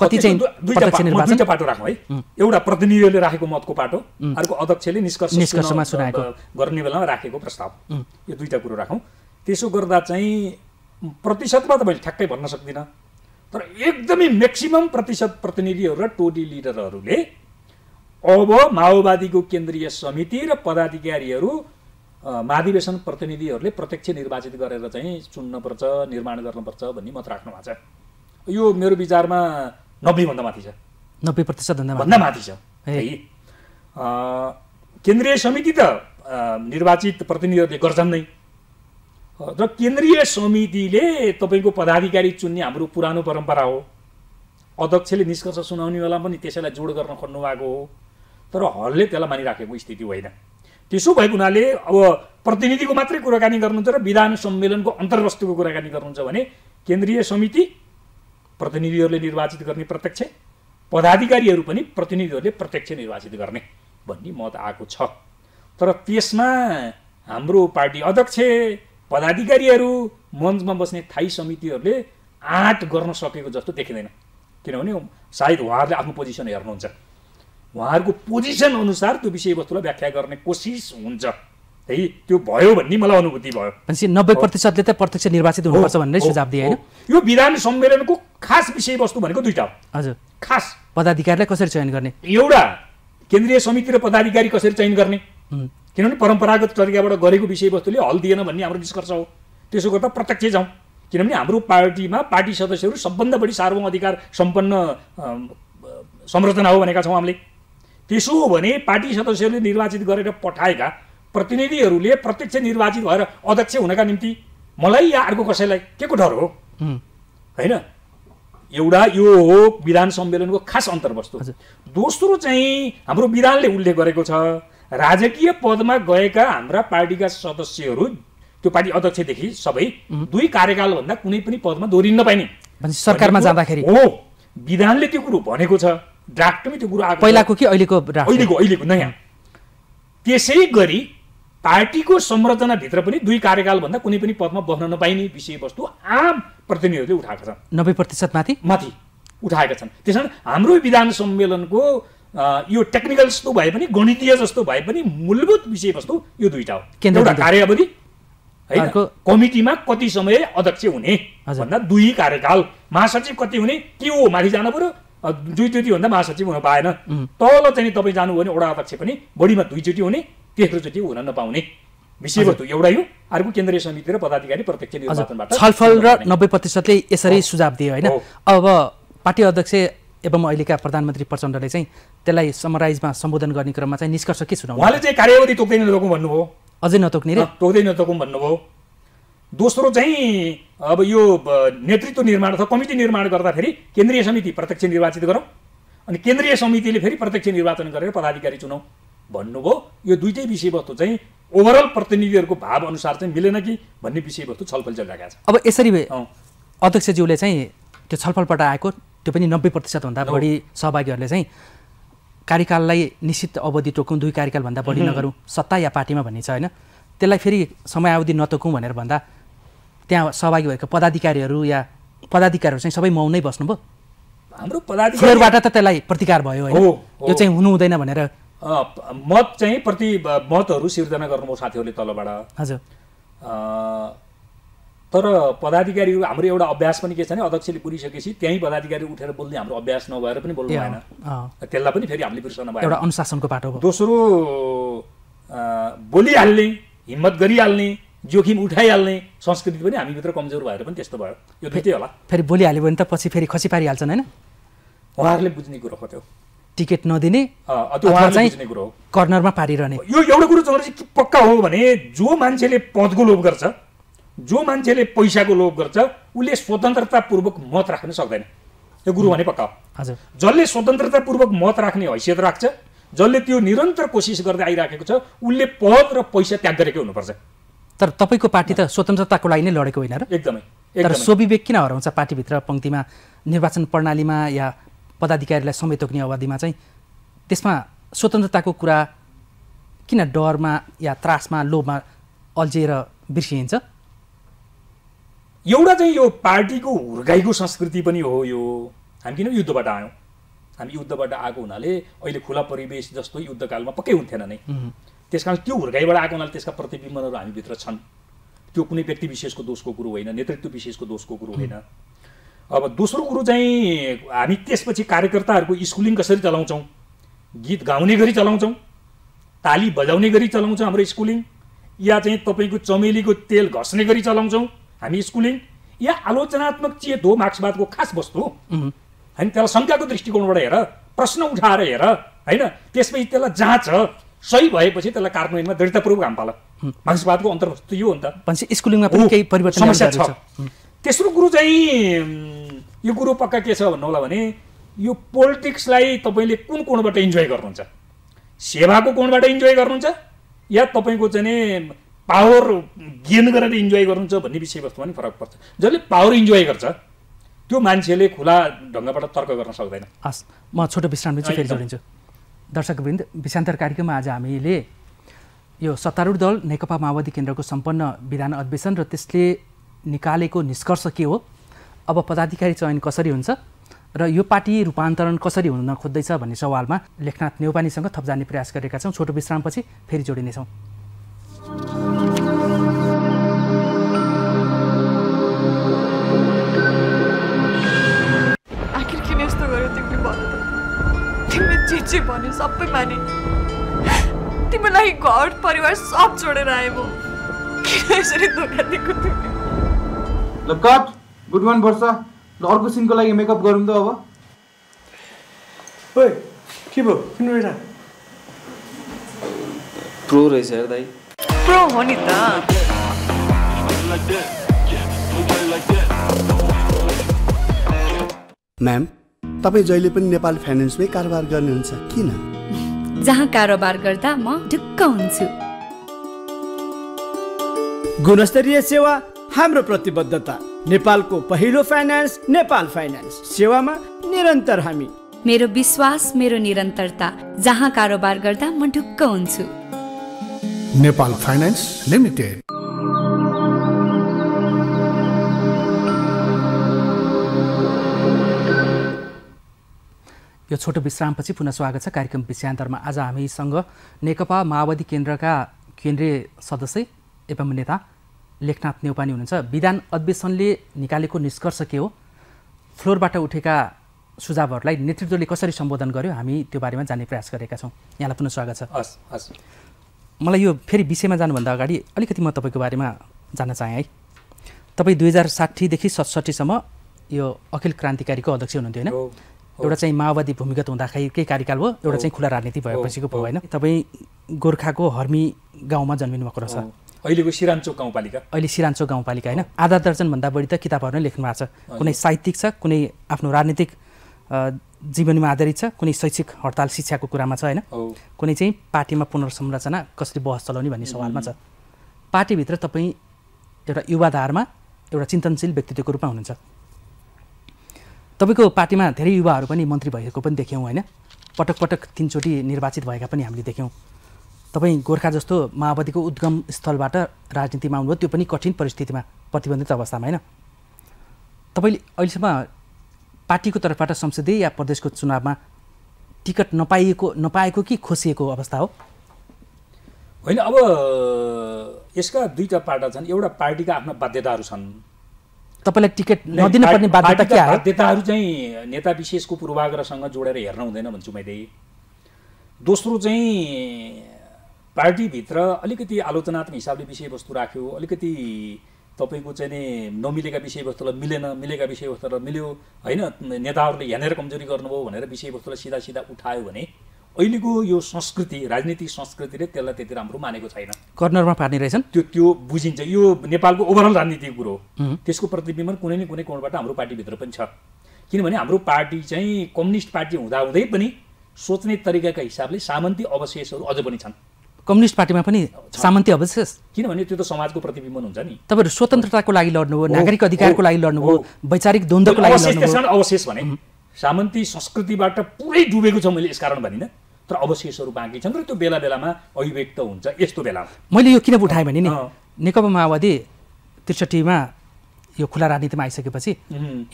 कति चाहिँ दुईवटा पाटो राखौँ है एउटा प्रतिनिधिले राखेको मतको पाटो अर्को अध्यक्षले निष्कर्ष निष्कर्षमा सुनाएको गर्ने बेलामा राखेको प्रस्ताव यो दुईवटा कुरो राखौँ त्यसो गर्दा चाहिँ प्रतिशतमा त मैले ठ्याक्कै भन्न सक्दिनँ तर एकदमै म्याक्सिमम् प्रतिशत प्रतिनिधिहरू र टोली लिडरहरूले अब माओवादीको केन्द्रीय समिति र पदाधिकारीहरू महाधिवेशन प्रतिनिधिहरूले प्रत्यक्ष निर्वाचित गरेर चाहिँ चुन्नपर्छ निर्माण गर्नुपर्छ भन्ने मत राख्नु भएको छ यो मेरो विचारमा नब्बेभन्दा माथि छ नब्बे प्रतिशतभन्दा भन्दा माथि छ है केन्द्रीय समिति त निर्वाचित प्रतिनिधिहरूले गर्छन् नै र केन्द्रीय समितिले तपाईँको पदाधिकारी चुन्ने हाम्रो पुरानो परम्परा हो अध्यक्षले निष्कर्ष सुनाउनेवाला पनि त्यसैलाई जोड गर्न खोज्नु भएको हो तर हलले त्यसलाई मानिराखेको स्थिति होइन त्यसो भएको हुनाले अब प्रतिनिधिको मात्रै कुराकानी गर्नुहुन्छ र विधान सम्मेलनको अन्तर्वस्तुको कुराकानी गर्नुहुन्छ भने केन्द्रीय समिति प्रतिनिधिहरूले निर्वाचित गर्ने प्रत्यक्ष पदाधिकारीहरू पनि प्रतिनिधिहरूले प्रत्यक्ष निर्वाचित गर्ने भन्ने मत आएको छ तर त्यसमा हाम्रो पार्टी अध्यक्ष पदाधिकारीहरू मञ्चमा बस्ने थाई समितिहरूले आँट गर्न सकेको जस्तो देखिँदैन किनभने सायद उहाँहरूले आफ्नो पोजिसन हेर्नुहुन्छ उहाँहरूको पोजिसन अनुसार त्यो विषयवस्तुलाई व्याख्या गर्ने कोसिस हुन्छ है त्यो भयो भन्ने मलाई अनुभूति भयो भनेपछि नब्बे प्रतिशतले त प्रत्यक्ष निर्वाचित हुनुपर्छ भन्ने सुझाव दिए होइन यो विधान सम्मेलनको खास विषयवस्तु भनेको दुइटा हो हजुर खास पदाधिकारीलाई कसरी चयन गर्ने एउटा केन्द्रीय समिति र पदाधिकारी कसरी चयन गर्ने किनभने परम्परागत तरिकाबाट गरेको विषयवस्तुले हल दिएन भन्ने हाम्रो निष्कर्ष हो त्यसो गर्दा प्रत्यक्ष जाउँ किनभने हाम्रो पार्टीमा पार्टी सदस्यहरू सबभन्दा बढी सार्वभौम अधिकार सम्पन्न संरचना हो भनेका छौँ हामीले त्यसो हो भने पार्टी सदस्यहरूले निर्वाचित गरेर पठाएका प्रतिनिधिहरूले प्रत्यक्ष निर्वाचित भएर अध्यक्ष हुनका निम्ति मलाई या अर्को कसैलाई के को डर हो होइन एउटा यो हो विधान सम्मेलनको खास अन्तर्वस्तु दोस्रो चाहिँ हाम्रो विधानले उल्लेख गरेको छ राजकीय पदमा गएका हाम्रा पार्टीका सदस्यहरू त्यो पार्टी अध्यक्षदेखि सबै दुई कार्यकालभन्दा कुनै पनि पदमा दोहोरिन पाइने सरकारमा जाँदाखेरि हो विधानले त्यो कुरो भनेको छ ड्राफ्टमै त्यो कुरो पहिलाको कि अहिलेको अहिलेको अहिलेको नयाँ त्यसै गरी पार्टीको संरचनाभित्र पनि दुई कार्यकालभन्दा कुनै पनि पदमा बस्न नपाइने विषयवस्तु आम प्रतिनिधिहरूले उठाएका छन् नब्बे प्रतिशत माथि माथि उठाएका छन् त्यस कारण हाम्रो विधान सम्मेलनको यो टेक्निकल जस्तो भए पनि गणितीय जस्तो भए पनि मूलभूत विषयवस्तु यो दुईवटा हो एउटा कार्यावधि होइन कमिटीमा कति समय अध्यक्ष हुने भन्दा दुई कार्यकाल महासचिव कति हुने के हो माथि जानु पऱ्यो भन्दा महासचिव हुन पाएन तल चाहिँ तपाईँ जानुभयो भने एउटा अध्यक्ष पनि बढीमा दुईचोटि हुने जति हुन नपाउने विषयवस्तु एउटै हो अर्को केन्द्रीय समिति र पदाधिकारी प्रत्यक्ष निर्वाचनबाट छलफल र नब्बे प्रतिशतले यसरी सुझाव दियो होइन अब पार्टी अध्यक्ष एवं अहिलेका प्रधानमन्त्री प्रचण्डले चाहिँ त्यसलाई समराइजमा सम्बोधन गर्ने क्रममा चाहिँ निष्कर्ष के सुनाउनु उहाँले चाहिँ कार्यावधि तोक्दै नतोकौँ भन्नुभयो अझै नतोक्ने रे तोक्दै नतोकौँ भन्नुभयो दोस्रो चाहिँ अब यो नेतृत्व निर्माण अथवा कमिटी निर्माण गर्दाखेरि केन्द्रीय समिति प्रत्यक्ष निर्वाचित गरौँ अनि केन्द्रीय समितिले फेरि प्रत्यक्ष निर्वाचन गरेर पदाधिकारी चुनाउ भन्नुभयो यो दुइटै विषयवस्तु चाहिँ ओभरअल प्रतिनिधिहरूको भाव अनुसार चाहिँ मिलेन कि भन्ने विषयवस्तु छलफल चलिरहेको छ अब यसरी अध्यक्षज्यूले चाहिँ त्यो छलफलबाट आएको त्यो पनि नब्बे प्रतिशतभन्दा बढी सहभागीहरूले चाहिँ कार्यकाललाई निश्चित अवधि टोकौँ दुई कार्यकालभन्दा बढी नगरौँ सत्ता या पार्टीमा भन्ने छ होइन त्यसलाई फेरि समय अवधि नतोकौँ भनेर भन्दा त्यहाँ सहभागी भएको पदाधिकारीहरू या पदाधिकारीहरू चाहिँ सबै मौनै बस्नुभयो हाम्रो पदाधिकारीबाट त त्यसलाई प्रतिकार भयो हो यो चाहिँ हुनु हुँदैन भनेर मत चाहिँ प्रति मतहरू सिर्जना गर्नुभयो साथीहरूले तलबाट हजुर तर पदाधिकारीहरू हाम्रो एउटा अभ्यास पनि के छ भने अध्यक्षले पुगिसकेपछि त्यहीँ पदाधिकारी उठेर बोल्ने हाम्रो अभ्यास नभएर पनि बोल्नु भएन त्यसलाई पनि फेरि हामीले बिर्सन भएन एउटा अनुशासनको बाटो दोस्रो बोलिहाल्ने हिम्मत गरिहाल्ने जोखिम उठाइहाल्ने संस्कृति पनि हामीभित्र कमजोर भएर पनि त्यस्तो भयो यो दुइटै होला फेरि बोलिहाल्यो भने त पछि फेरि खसी पारिहाल्छन् होइन उहाँहरूले बुझ्ने कुरो हो टिकट नदिने चाहिँ कर्नरमा पारिरहने यो एउटा कुरो चाहिँ पक्का हो भने जो मान्छेले पदको लोभ गर्छ जो मान्छेले पैसाको लोभ गर्छ उसले स्वतन्त्रतापूर्वक मत राख्न सक्दैन यो गुरु भने पक्का हो हजुर जसले स्वतन्त्रतापूर्वक मत राख्ने हैसियत राख्छ जसले त्यो निरन्तर कोसिस गर्दै आइराखेको छ उसले पद र पैसा त्याग गरेकै हुनुपर्छ तर तपाईँको पार्टी त स्वतन्त्रताको लागि नै लडेको होइन र एकदमै तर स्वविवेक किन हराउँछ पार्टीभित्र पङ्क्तिमा निर्वाचन प्रणालीमा या पदाधिकारीलाई समेतोक्ने अवधिमा चाहिँ त्यसमा स्वतन्त्रताको कुरा किन डरमा या त्रासमा लोभमा अल्झिएर बिर्सिन्छ एउटा चाहिँ यो पार्टीको हुर्काईको संस्कृति पनि हो यो हामी किन युद्धबाट आयौँ हामी युद्धबाट आएको हुनाले अहिले खुला परिवेश जस्तो युद्धकालमा पक्कै हुन्थेन नै त्यस कारण त्यो हुर्काईबाट आएको हुनाले त्यसका प्रतिबिम्बनहरू हामीभित्र छन् त्यो कुनै व्यक्ति विशेषको दोषको कुरो होइन नेतृत्व विशेषको दोषको कुरो होइन अब दोस्रो कुरो चाहिँ हामी त्यसपछि कार्यकर्ताहरूको स्कुलिङ कसरी चलाउँछौँ गीत गाउने गरी चलाउँछौँ ताली बजाउने गरी चलाउँछौँ हाम्रो स्कुलिङ या चाहिँ तपाईँको चमेलीको तेल घस्ने गरी चलाउँछौँ हामी स्कुलिङ या आलोचनात्मक चेत हो मार्क्सवादको खास वस्तु हो हामी त्यसलाई शङ्काको दृष्टिकोणबाट हेर प्रश्न उठाएर हेर होइन त्यसपछि त्यसलाई जाँच सही भएपछि त्यसलाई कार्यान्वयनमा दृढतापूर्वक हामी पाल मार्क्सवादको अन्तर्वस्तु यो हो नि त स्कुलिङमा पनि केही परिवर्तन समस्या छ तेस्रो कुरो चाहिँ यो कुरो पक्का के छ भन्नु होला भने यो पोलिटिक्सलाई तपाईँले कुन कोणबाट इन्जोय गर्नुहुन्छ सेवाको कोणबाट इन्जोय गर्नुहुन्छ या तपाईँको चाहिँ पावर गेन गरेर इन्जोय गर्नुहुन्छ भन्ने विषयवस्तुमा पनि फरक पर्छ जसले पावर इन्जोय गर्छ त्यो मान्छेले खुला ढङ्गबाट तर्क गर्न सक्दैन हस् म छोटो विश्राम फेरि जोडिन्छु दर्शकवृन्द विषान्तर कार्यक्रममा आज हामीले यो सत्तारूढ दल नेकपा माओवादी केन्द्रको सम्पन्न विधान अधिवेशन र त्यसले निकालेको निष्कर्ष के हो अब पदाधिकारी चयन कसरी हुन्छ र यो पार्टी रूपान्तरण कसरी हुन खोज्दैछ भन्ने सवालमा लेखनाथ नेवानीसँग थप जाने प्रयास गरेका छौँ छोटो विश्रामपछि फेरि जोडिनेछौँ जे भन्यो सबै माने तिमीलाई घर परिवार सब छोडेर आए म किन यसरी धोका दिएको ल कट गुड वान वर्ष ल अर्को सिनको लागि मेकअप गरौँ त अब ओइ के भयो किन बेटा प्रो रहेछ दाइ प्रो हो नि त म्याम तपाईँ जहिले पनि नेपाल फाइनेन्समै कारोबार गर्नुहुन्छ किन जहाँ कारोबार गर्दा म ढुक्क हुन्छु गुणस्तरीय सेवा हाम्रो प्रतिबद्धता नेपालको पहिलो फाइनेन्स नेपाल फाइनेन्स सेवामा निरन्तर हामी मेरो विश्वास मेरो निरन्तरता जहाँ कारोबार गर्दा म ढुक्क हुन्छु नेपाल फाइनेन्स लिमिटेड यो छोटो विश्रामपछि पुनः स्वागत छ कार्यक्रम विषयान्तरमा आज हामीसँग नेकपा माओवादी केन्द्रका केन्द्रीय सदस्य एवं नेता लेखनाथ नेउपानी हुनुहुन्छ विधान अधिवेशनले निकालेको निष्कर्ष के हो फ्लोरबाट उठेका सुझावहरूलाई नेतृत्वले कसरी सम्बोधन गर्यो हामी त्यो बारेमा जान्ने प्रयास गरेका छौँ यहाँलाई पुनः स्वागत छ हस् हस् मलाई यो फेरि विषयमा जानुभन्दा अगाडि अलिकति म तपाईँको बारेमा जान्न चाहेँ है तपाईँ दुई हजार साठीदेखि सतसठीसम्म यो अखिल क्रान्तिकारीको अध्यक्ष हुनुहुन्थ्यो होइन एउटा चाहिँ माओवादी भूमिगत हुँदाखेरि केही कार्यकाल हो एउटा चाहिँ खुला राजनीति भएपछिको भयो होइन तपाईँ गोर्खाको हर्मी गाउँमा जन्मिनु भएको रहेछ अहिलेको सिरान्चोक गाउँपालिका अहिले सिरान्चोक गाउँपालिका होइन आधा दर्जनभन्दा बढी त किताबहरू नै लेख्नु भएको छ कुनै साहित्यिक छ कुनै आफ्नो राजनीतिक जीवनीमा आधारित छ कुनै शैक्षिक हडताल शिक्षाको कुरामा छ होइन कुनै चाहिँ पार्टीमा पुनर्संरचना कसरी बहस चलाउने भन्ने सवालमा छ पार्टीभित्र तपाईँ एउटा युवाधारमा एउटा चिन्तनशील व्यक्तित्वको रूपमा हुनुहुन्छ तपाईँको पार्टीमा धेरै युवाहरू पनि मन्त्री भएको पनि देख्यौँ होइन पटक पटक तिनचोटि निर्वाचित भएका पनि हामीले देख्यौँ तपाईँ गोर्खा जस्तो माओवादीको उद्गम स्थलबाट राजनीतिमा आउनुभयो त्यो पनि कठिन परिस्थितिमा प्रतिबन्धित अवस्थामा होइन तपाईँले अहिलेसम्म पार्टीको तर्फबाट संसदीय या प्रदेशको चुनावमा टिकट नपाइएको नपाएको कि खोसिएको अवस्था हो होइन अब यसका दुईवटा पाटा छन् एउटा पार्टीका आफ्ना बाध्यताहरू छन् तपाईँलाई टिकट नदिनुपर्ने बाध्यता के बाध्यताहरू चाहिँ नेता विशेषको पूर्वाग्रहसँग जोडेर हेर्न हुँदैन भन्छु मैले दोस्रो चाहिँ पार्टीभित्र अलिकति आलोचनात्मक हिसाबले विषयवस्तु राख्यो अलिकति तपाईँको चाहिँ नि नमिलेका विषयवस्तुलाई मिलेन मिलेका विषयवस्तुलाई मिल्यो होइन नेताहरूले हेनेर कमजोरी गर्नुभयो भनेर विषयवस्तुलाई सिधा सिधा उठायो भने अहिलेको यो संस्कृति राजनीतिक संस्कृतिले त्यसलाई त्यति राम्रो मानेको छैन कर्नरमा पार्ने रहेछन् त्यो त्यो बुझिन्छ यो नेपालको ओभरअल राजनीतिक कुरो हो त्यसको प्रतिबिम्बन कुनै न कुनै कोणबाट हाम्रो पार्टीभित्र पनि छ किनभने हाम्रो पार्टी चाहिँ कम्युनिस्ट पार्टी हुँदाहुँदै पनि सोच्ने तरिकाका हिसाबले सामन्ती अवशेषहरू अझ पनि छन् कम्युनिस्ट पार्टीमा पनि सामन्ती अवशेष किनभने त्यो त समाजको प्रतिबिम्बन हुन्छ नि तपाईँहरू स्वतन्त्रताको लागि लड्नुभयो नागरिक अधिकारको लागि लड्नुभयो वैचारिक द्वन्द्वको लागि अवशेष भने सामन्ती संस्कृतिबाट पुरै डुबेको छ मैले यसकारण भनिनँ तर अवशेषहरू बाँकी छन् र त्यो बेला बेलामा अभिव्यक्त हुन्छ यस्तो बेलामा मैले यो किन उठाएँ भने नि नेकपा माओवादी त्रिसठीमा यो खुला राजनीतिमा आइसकेपछि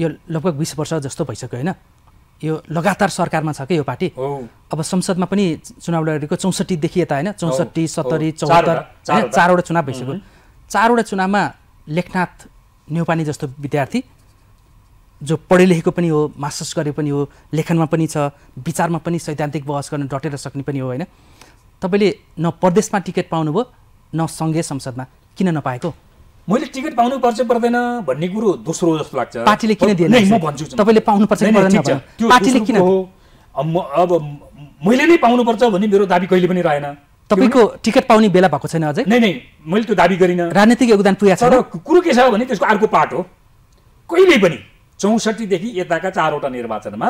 यो लगभग बिस वर्ष जस्तो भइसक्यो होइन यो लगातार सरकारमा छ कि यो पार्टी अब संसदमा पनि चुनाव लडेको चौसठीदेखि यता होइन चौसठी सत्तरी चौहत्तर होइन चारवटा चुनाव भइसक्यो चारवटा चुनावमा लेखनाथ नेउपाने जस्तो विद्यार्थी जो पढे लेखेको पनि हो मास्टर्स गरे पनि हो लेखनमा पनि छ विचारमा पनि सैद्धान्तिक बहस गर्न डटेर सक्ने पनि हो होइन तपाईँले न प्रदेशमा टिकट पाउनुभयो न सङ्घीय संसदमा किन नपाएको मैले टिकट पाउनु पर्छ पर्दैन भन्ने कुरो दोस्रो जस्तो लाग्छ पार्टीले किन दिएन म भन्छु तपाईँले पर्छ पार्टीले किन हो अब मैले नै पाउनुपर्छ भन्ने मेरो दाबी कहिले पनि रहेन तपाईँको टिकट पाउने बेला भएको छैन अझै नै नै मैले त्यो दाबी गरिनँ राजनीतिक योगदान पुगेको छ कुरो के छ भने त्यसको अर्को पाठ हो कहिले पनि चौसठीदेखि यताका चारवटा निर्वाचनमा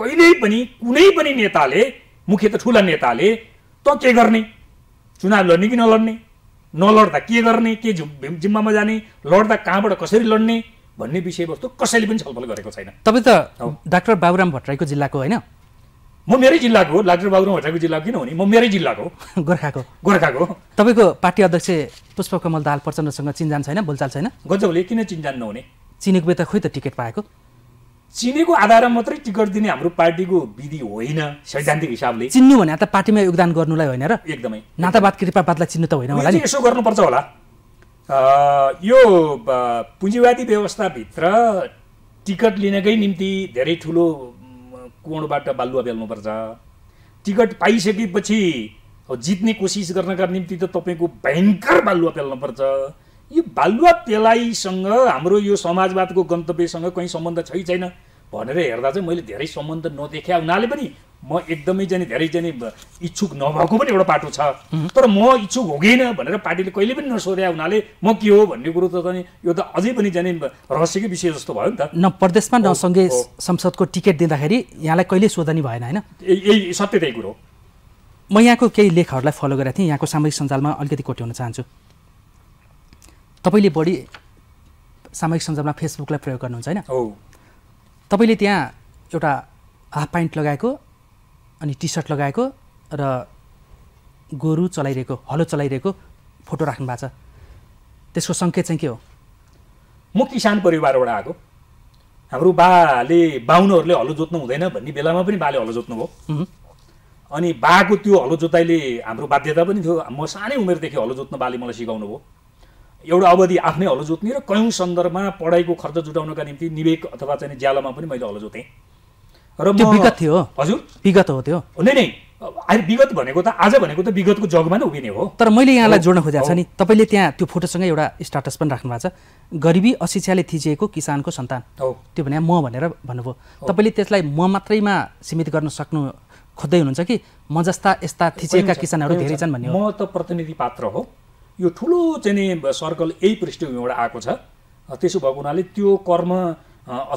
कहिल्यै पनि कुनै पनि नेताले मुख्य त ठुला नेताले त के गर्ने चुनाव लड्ने कि नलड्ने नलड्दा के गर्ने के जिम्मामा जाने लड्दा कहाँबाट कसरी लड्ने भन्ने विषयवस्तु कसैले पनि छलफल गरेको छैन तपाईँ त डाक्टर बाबुराम भट्टराईको जिल्लाको होइन म मेरै जिल्लाको हो डाक्टर बाबुराम भट्टराईको जिल्लाको किनभने म मेरै जिल्लाको गोर्खाको गोर्खाको तपाईँको पार्टी अध्यक्ष पुष्पकमल दाल प्रचण्डसँग चिन्जान छैन बोलचाल छैन गजबले किन चिन्जान नहुने चिनेको बेला खोइ त टिकट पाएको चिनेको आधारमा मात्रै टिकट दिने हाम्रो पार्टीको विधि होइन सैद्धान्तिक हिसाबले चिन्नु भने त पार्टीमा योगदान गर्नुलाई होइन र एकदमै नातावाद कृपावादलाई चिन्नु त होइन होला यसो गर्नुपर्छ होला यो पुँजीवादी व्यवस्थाभित्र टिकट लिनकै निम्ति धेरै ठुलो कोणबाट बालुवा बेल्नुपर्छ टिकट पाइसकेपछि जित्ने कोसिस गर्नका निम्ति त तपाईँको भयङ्कर बालुवा बेल्नुपर्छ यो बालुवा पेलाइसँग हाम्रो यो समाजवादको गन्तव्यसँग कहीँ सम्बन्ध छ कि छैन भनेर हेर्दा चाहिँ मैले धेरै सम्बन्ध नदेखेँ हुनाले पनि म एकदमै जाने धेरै जाने इच्छुक नभएको पनि एउटा पाटो छ तर म इच्छुक हो किन भनेर पार्टीले कहिले पनि नसोध्या हुनाले म के हो भन्ने कुरो त झन् यो त अझै पनि जाने रहस्यकै विषय जस्तो भयो नि त न प्रदेशमा नसँगै संसदको टिकट दिँदाखेरि यहाँलाई कहिले सोधनी भएन होइन यही सत्य त्यही कुरो हो म यहाँको केही लेखहरूलाई फलो गरेको थिएँ यहाँको सामाजिक सञ्जालमा अलिकति कोट्याउन चाहन्छु तपाईँले बढी सामाजिक सञ्जालमा फेसबुकलाई प्रयोग गर्नुहुन्छ होइन तपाईँले त्यहाँ एउटा हाफ प्यान्ट लगाएको अनि टी सर्ट लगाएको र गोरु चलाइरहेको हलो चलाइरहेको फोटो राख्नु भएको छ त्यसको सङ्केत चाहिँ के हो म किसान परिवारबाट आएको हाम्रो बाले बाहुनहरूले हलो जोत्नु हुँदैन भन्ने बेलामा पनि बाले हलो जोत्नु भयो अनि बाको त्यो हलो जोताइले हाम्रो बाध्यता पनि थियो म सानै उमेरदेखि हलो जोत्न बाले मलाई सिकाउनु भयो एउटा अवधि आफ्नै हलो जोत्ने र कयौँ सन्दर्भमा पढाइको खर्च जुटाउनका निम्ति निवेक अथवा चाहिँ ज्यालोमा पनि मैले हलो जोतेँ र विगत थियो हजुर विगत हो त्यो नै नै अहिले विगत भनेको त आज भनेको त विगतको जगमा नै उभिने हो तर मैले यहाँलाई जोड्न खोजेको छ नि तपाईँले त्यहाँ त्यो फोटोसँग एउटा स्टाटस पनि राख्नु भएको छ गरिबी अशिक्षाले थिचिएको किसानको सन्तान हो त्यो भने म भनेर भन्नुभयो तपाईँले त्यसलाई म मात्रैमा सीमित गर्न सक्नु खोज्दै हुनुहुन्छ कि म जस्ता यस्ता थिचिएका किसानहरू धेरै छन् भन्ने म त प्रतिनिधि पात्र हो यो ठुलो चाहिँ नि सर्कल यही पृष्ठभूमिबाट आएको छ त्यसो भएको हुनाले त्यो कर्म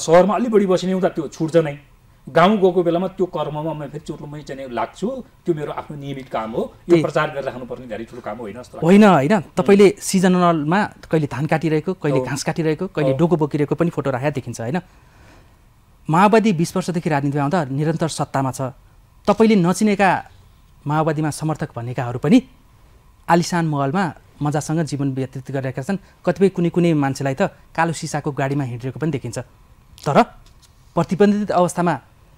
सहरमा अलि बढी बसिने हुँदा त्यो छुट्छ नै गाउँ गएको बेलामा त्यो कर्ममा म फेरि चोटोमै चाहिँ लाग्छु त्यो मेरो आफ्नो नियमित काम हो यो प्रचार गरेर राख्नुपर्ने धेरै ठुलो काम होइन होइन होइन तपाईँले सिजनलमा कहिले धान काटिरहेको कहिले घाँस काटिरहेको कहिले डोको बोकिरहेको पनि फोटो राखेर देखिन्छ होइन माओवादी बिस वर्षदेखि राजनीतिमा आउँदा निरन्तर सत्तामा छ तपाईँले नचिनेका माओवादीमा समर्थक भनेकाहरू पनि आलिसान महलमा मजासँग जीवन व्यतीत गरिरहेका छन् कतिपय कुनै कुनै मान्छेलाई त कालो सिसाको गाडीमा हिँडिरहेको पनि देखिन्छ तर प्रतिबन्धित अवस्थामा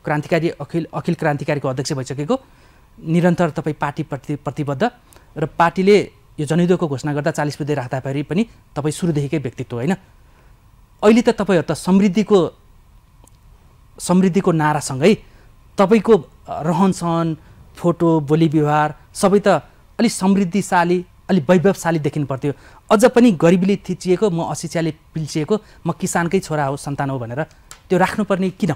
क्रान्तिकारी अखिल अखिल क्रान्तिकारीको अध्यक्ष भइसकेको निरन्तर तपाईँ पार्टी प्रति प्रतिबद्ध र पार्टीले यो जनयुद्धको घोषणा गर्दा चालिस बुधे राख्दाखेरि पनि तपाईँ सुरुदेखिकै व्यक्तित्व होइन अहिले त तपाईँहरू त समृद्धिको समृद्धिको नारासँगै तपाईँको रहनसहन फोटो बोली व्यवहार सबै त अलिक समृद्धिशाली अलिक वैभवशाली देखिनु पर्थ्यो अझ पनि गरिबीले थिचिएको म अशिक्षाले पिल्सिएको म किसानकै छोरा हो सन्तान हो भनेर त्यो राख्नुपर्ने किन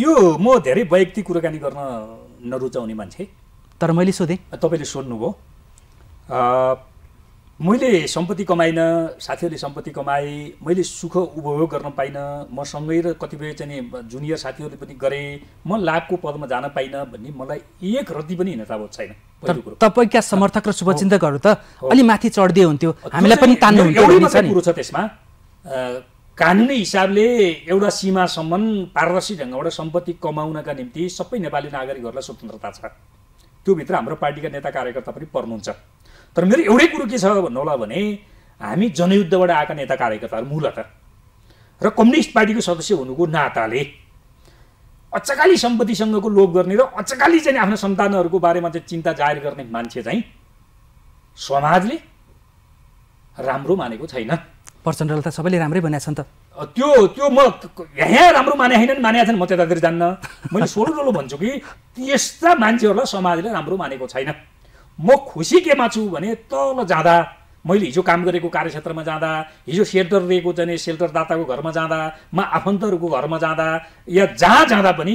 यो म धेरै वैयक्तिक कुराकानी गर्न नरुचाउने मान्छे तर मैले सोधेँ तपाईँले सोध्नुभयो मैले सम्पत्ति कमाइनँ साथीहरूले सम्पत्ति कमाए मैले सुख उपभोग गर्न पाइनँ मसँगै र कतिपय चाहिँ जुनियर साथीहरूले पनि गरेँ म लाभको पदमा जान पाइनँ भन्ने मलाई एक रद्दी पनि तावत छैन तपाईँका समर्थक र शुभचिन्तकहरू त अलि माथि चढ्दै हुन्थ्यो हामीलाई पनि तान्नु कुरो छ त्यसमा कानुनी हिसाबले एउटा सीमासम्म पारदर्शी ढङ्गबाट सम्पत्ति कमाउनका निम्ति सबै नेपाली नागरिकहरूलाई स्वतन्त्रता छ त्योभित्र हाम्रो पार्टीका नेता कार्यकर्ता पनि पर्नुहुन्छ तर मेरो एउटै कुरो के छ भन्नु होला भने हामी जनयुद्धबाट आएका नेता कार्यकर्ताहरू मूलत र कम्युनिस्ट पार्टीको सदस्य हुनुको नाताले अचकाली सम्पत्तिसँगको लोभ गर्ने र अचकाली चाहिँ आफ्ना सन्तानहरूको बारेमा चाहिँ चिन्ता जाहेर गर्ने मान्छे चाहिँ समाजले राम्रो मानेको छैन प्रचण्डलाई त सबैले राम्रै बनाएको छन् त त्यो त्यो म यहाँ राम्रो माने छैनन् मानेका छन् म त्यतातिर जान्न मैले सोलो डोलो भन्छु कि त्यस्ता मान्छेहरूलाई समाजले राम्रो मानेको छैन म खुसी केमा छु भने तल जाँदा मैले हिजो काम गरेको कार्यक्षेत्रमा जाँदा हिजो सेल्टर दिएको जाने सेल्टरदाताको घरमा जाँदा म आफन्तहरूको घरमा जाँदा या जहाँ जाँदा पनि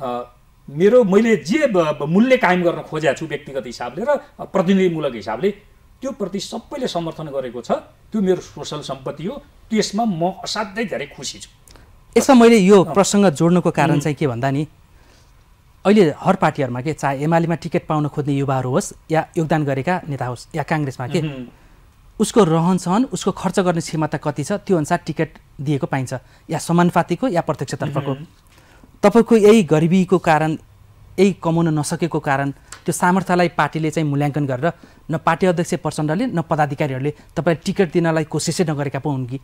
मेरो मैले जे मूल्य कायम गर्न खोजेको छु व्यक्तिगत हिसाबले र प्रतिनिधिमूलक हिसाबले त्यो प्रति सबैले समर्थन गरेको छ त्यो मेरो सोसल सम्पत्ति हो त्यसमा म असाध्यै धेरै खुसी छु यसमा मैले यो प्रसङ्ग जोड्नुको कारण चाहिँ के भन्दा नि अहिले हर पार्टीहरूमा के चाहे एमालेमा टिकट पाउन खोज्ने युवाहरू होस् या योगदान गरेका नेता होस् या काङ्ग्रेसमा के उसको रहन सहन उसको खर्च गर्ने क्षमता कति छ त्यो अनुसार टिकट दिएको पाइन्छ या समानुपातिको या प्रत्यक्षतर्फको तपाईँको यही गरिबीको कारण यही कमाउन नसकेको कारण त्यो सामर्थ्यलाई पार्टीले चाहिँ मूल्याङ्कन गरेर न पार्टी अध्यक्ष प्रचण्डले न पदाधिकारीहरूले तपाईँलाई टिकट दिनलाई कोसिसै नगरेका पो हुन् कि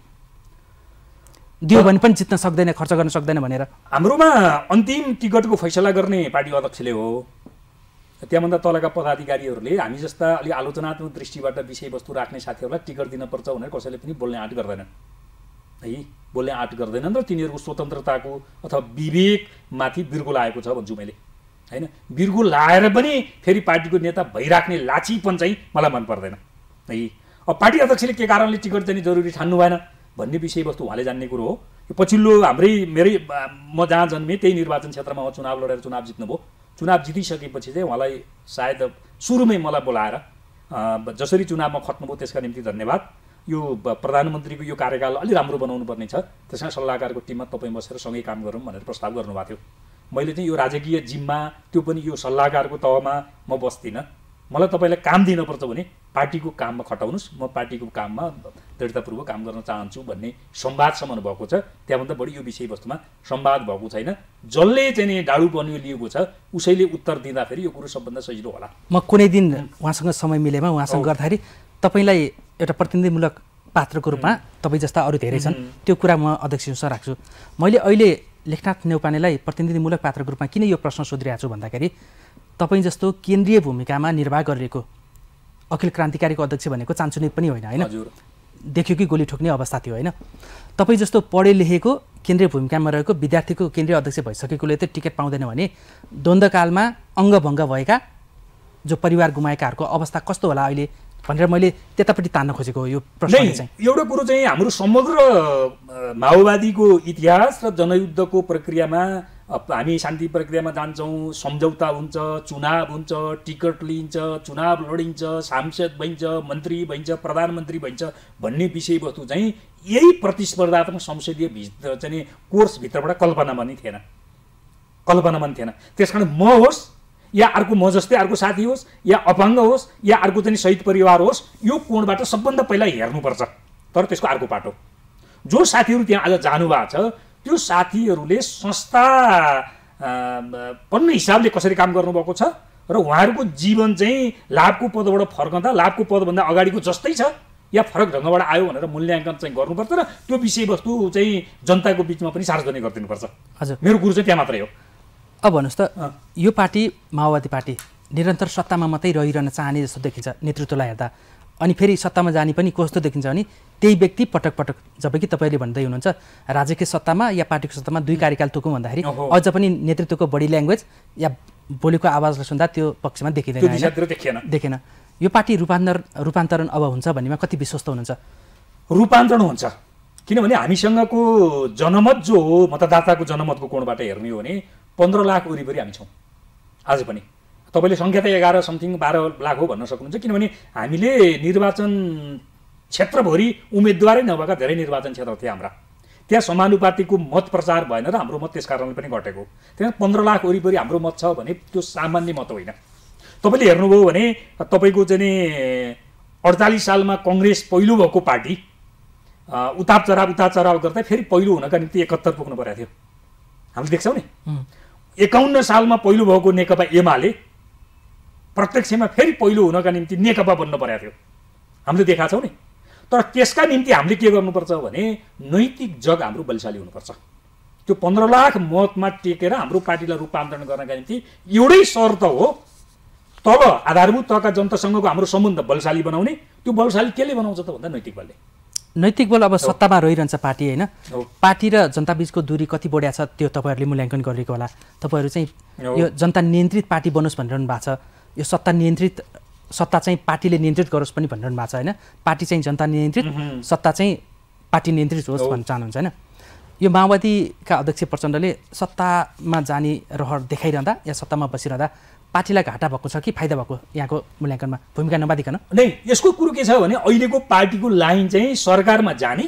दियो भने पनि जित्न सक्दैन खर्च गर्न सक्दैन भनेर हाम्रोमा अन्तिम टिकटको फैसला गर्ने पार्टी अध्यक्षले हो त्यहाँभन्दा तलका पदाधिकारीहरूले हामी जस्ता अलिक आलोचनात्मक दृष्टिबाट विषयवस्तु राख्ने साथीहरूलाई टिकट दिनपर्छ भनेर कसैले पनि बोल्ने आँट गर्दैनन् है बोल्ने आँट गर्दैनन् र तिनीहरूको स्वतन्त्रताको अथवा विवेकमाथि बिर्को लागेको छ भन्छु मैले होइन बिर्गुल लाएर पनि फेरि पार्टीको नेता भइराख्ने लाचीपन चाहिँ मलाई मन पर्दैन है अब पार्टी अध्यक्षले के कारणले टिकट दिने जरुरी ठान्नु भएन भन्ने विषयवस्तु उहाँले जान्ने कुरो हो यो पछिल्लो हाम्रै मेरै म जहाँ जन्मेँ त्यही निर्वाचन क्षेत्रमा उहाँ चुनाव लडेर चुनाव जित्नुभयो चुनाव जितिसकेपछि चाहिँ उहाँलाई सायद सुरुमै मलाई बोलाएर जसरी चुनावमा खट्नुभयो त्यसका निम्ति धन्यवाद यो प्रधानमन्त्रीको यो कार्यकाल अलि राम्रो बनाउनु पर्ने छ त्यसमा सल्लाहकारको टिममा तपाईँ बसेर सँगै काम गरौँ भनेर प्रस्ताव गर्नुभएको थियो मैले चाहिँ यो राजकीय जिम्मा त्यो पनि यो सल्लाहकारको तहमा म बस्दिनँ मलाई तपाईँलाई काम दिनुपर्छ भने पार्टीको काममा खटाउनुहोस् म पार्टीको काममा दृढतापूर्वक काम गर्न चाहन्छु भन्ने संवादसम्म भएको छ त्यहाँभन्दा बढी यो विषयवस्तुमा संवाद भएको छैन जसले चाहिँ नि डाडु बन्यो लिएको छ उसैले उत्तर दिँदाखेरि यो कुरो सबभन्दा सजिलो होला म कुनै दिन उहाँसँग समय मिलेमा उहाँसँग गर्दाखेरि तपाईँलाई एउटा प्रतिनिधिमूलक पात्रको रूपमा तपाईँ जस्ता अरू धेरै छन् त्यो कुरा म अध्यक्षसँग राख्छु मैले अहिले लेखनाथ नेउपानेलाई प्रतिनिधिमूलक पात्रको रूपमा किन यो प्रश्न सोधिरहेको छु भन्दाखेरि तपाईँ जस्तो केन्द्रीय भूमिकामा निर्वाह गरिएको अखिल क्रान्तिकारीको अध्यक्ष भनेको चान्सुनी पनि होइन होइन देख्यो कि गोली ठोक्ने अवस्था थियो होइन तपाईँ जस्तो पढे लेखेको केन्द्रीय भूमिकामा रहेको विद्यार्थीको केन्द्रीय अध्यक्ष भइसकेकोले त टिकट पाउँदैन भने द्वन्द्वकालमा अङ्गभङ्ग भएका जो परिवार गुमाएकाहरूको अवस्था कस्तो होला अहिले भनेर मैले त्यतापट्टि तान्न खोजेको यो प्रश्न चाहिँ एउटा कुरो चाहिँ हाम्रो समग्र माओवादीको इतिहास र जनयुद्धको प्रक्रियामा हामी शान्ति प्रक्रियामा जान्छौँ सम्झौता हुन्छ चुनाव हुन्छ टिकट लिइन्छ चुनाव लडिन्छ सांसद भइन्छ मन्त्री भइन्छ प्रधानमन्त्री भइन्छ भन्ने विषयवस्तु चाहिँ यही प्रतिस्पर्धात्मक संसदीय भित्र चाहिँ कोर्सभित्रबाट कल्पना पनि थिएन कल्पना पनि थिएन त्यस कारण म होस् या अर्को म जस्तै अर्को साथी होस् या अपाङ्ग होस् या अर्को चाहिँ शहीद परिवार होस् यो कोणबाट सबभन्दा पहिला हेर्नुपर्छ तर त्यसको अर्को पाटो जो साथीहरू त्यहाँ आज जानुभएको छ त्यो साथीहरूले संस्था पन्न हिसाबले कसरी काम गर्नुभएको छ र उहाँहरूको जीवन चाहिँ लाभको पदबाट फर्कँदा लाभको पदभन्दा अगाडिको जस्तै छ या फरक ढङ्गबाट आयो भनेर मूल्याङ्कन चाहिँ गर्नुपर्छ र त्यो विषयवस्तु चाहिँ जनताको बिचमा पनि सार्वजनिक गरिदिनुपर्छ हजुर मेरो कुरो चाहिँ त्यहाँ मात्रै हो अब भन्नुहोस् त यो पार्टी माओवादी पार्टी निरन्तर सत्तामा मात्रै रहिरहन चाहने जस्तो देखिन्छ नेतृत्वलाई हेर्दा अनि फेरि सत्तामा जाने पनि कस्तो देखिन्छ भने त्यही व्यक्ति पटक पटक जबकि तपाईँले भन्दै हुनुहुन्छ राज्यकै सत्तामा या पार्टीको सत्तामा दुई कार्यकाल तोकौँ भन्दाखेरि अझ पनि नेतृत्वको बडी ल्याङ्ग्वेज या बोलेको आवाजलाई सुन्दा त्यो पक्षमा देखिँदैन देखेन यो पार्टी रूपान्तर रूपान्तरण अब हुन्छ भन्नेमा कति विश्वस्त हुनुहुन्छ रूपान्तरण हुन्छ किनभने हामीसँगको जनमत जो हो मतदाताको जनमतको कोणबाट हेर्ने हो भने पन्ध्र लाख वरिपरि हामी छौँ आज पनि तपाईँले सङ्ख्या त एघार समथिङ बाह्र लाख हो भन्न सक्नुहुन्छ किनभने हामीले निर्वाचन क्षेत्रभरि उम्मेदवारै नभएका धेरै निर्वाचन क्षेत्र थिए हाम्रा त्यहाँ समानुपातिको मत प्रचार भएन र हाम्रो मत त्यस कारणले पनि घटेको त्यहाँ पन्ध्र लाख वरिपरि हाम्रो मत छ भने त्यो सामान्य मत होइन तपाईँले हेर्नुभयो भने तपाईँको चाहिँ अडचालिस सालमा कङ्ग्रेस पहिलो भएको पार्टी उताप चराव उताप चराव गर्दा फेरि पहिलो हुनका निम्ति एकहत्तर पुग्नु परेको थियो हामीले देख्छौँ नि एकाउन्न सालमा पहिलो भएको नेकपा एमाले प्रत्यक्षमा फेरि पहिलो हुनका निम्ति नेकपा बन्न परेको थियो हामीले देखा छौँ नि तर त्यसका निम्ति हामीले के गर्नुपर्छ भने नैतिक जग हाम्रो बलिशाली हुनुपर्छ त्यो पन्ध्र लाख मतमा टेकेर हाम्रो पार्टीलाई रूपान्तरण गर्नका निम्ति एउटै शर्त हो तब आधारभूत तहका जनतासँगको हाम्रो सम्बन्ध बलशाली बनाउने त्यो बलशाली केले बनाउँछ त भन्दा नैतिक बलले नैतिक बल अब सत्तामा रहिरहन्छ पार्टी होइन पार्टी र जनताबिचको दूरी कति बढिया छ त्यो तपाईँहरूले मूल्याङ्कन गरेको होला तपाईँहरू चाहिँ यो जनता नियन्त्रित पार्टी बनोस् भनिरहनु भएको छ यो सत्ता नियन्त्रित सत्ता चाहिँ पार्टीले नियन्त्रित गरोस् पनि भनिरहनु भएको छ होइन पार्टी चाहिँ जनता नियन्त्रित सत्ता चाहिँ पार्टी नियन्त्रित होस् भन्न चाहनुहुन्छ होइन यो माओवादीका अध्यक्ष प्रचण्डले सत्तामा जाने रहर देखाइरहँदा या सत्तामा बसिरहँदा पार्टीलाई घाटा भएको छ कि फाइदा भएको यहाँको मूल्याङ्कनमा भूमिका नबाधिकन नै यसको कुरो के छ भने अहिलेको पार्टीको लाइन चाहिँ सरकारमा जाने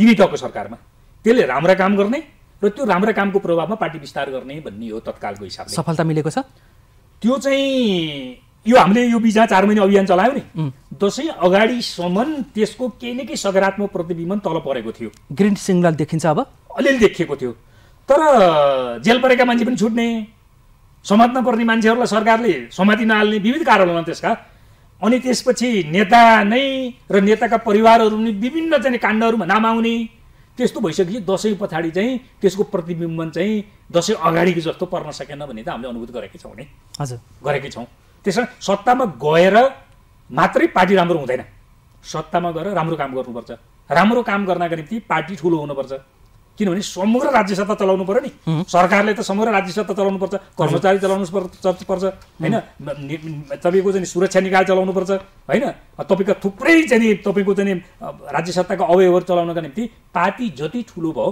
तिमी तहको सरकारमा त्यसले राम्रा काम गर्ने र त्यो राम्रा कामको प्रभावमा पार्टी विस्तार गर्ने भन्ने हो तत्कालको हिसाबले सफलता मिलेको छ त्यो चाहिँ यो हामीले यो बिजा चार महिना अभियान चलायौँ नि दसैँ अगाडिसम्म त्यसको केही न केही सकारात्मक प्रतिविम्बन तल परेको थियो ग्रिन सिग्नल देखिन्छ अब अलिअलि देखिएको थियो तर जेल परेका मान्छे पनि छुट्ने समात्न पर्ने मान्छेहरूलाई सरकारले समाति नहाल्ने विविध कारण होला त्यसका अनि त्यसपछि नेता नै र नेताका परिवारहरू पनि विभिन्न चाहिँ काण्डहरूमा नाम आउने त्यस्तो भइसकेपछि दसैँ पछाडि चाहिँ त्यसको प्रतिबिम्बन चाहिँ दसैँ अगाडिको जस्तो पर्न सकेन भने त हामीले अनुभूत गरेकै छौँ नि हजुर गरेकै छौँ त्यस कारण सत्तामा गएर मात्रै पार्टी राम्रो हुँदैन सत्तामा गएर राम्रो काम गर्नुपर्छ राम्रो काम गर्नका निम्ति पार्टी ठुलो हुनुपर्छ किनभने समग्र राज्य सत्ता चलाउनु पऱ्यो नि सरकारले त समग्र राज्य सत्ता चलाउनु पर्छ कर्मचारी चलाउनु पर्छ होइन तपाईँको चाहिँ सुरक्षा निकाय चलाउनु पर्छ होइन तपाईँको थुप्रै चाहिँ तपाईँको चाहिँ राज्य सत्ताको अवयवहरू चलाउनका निम्ति पार्टी जति ठुलो भयो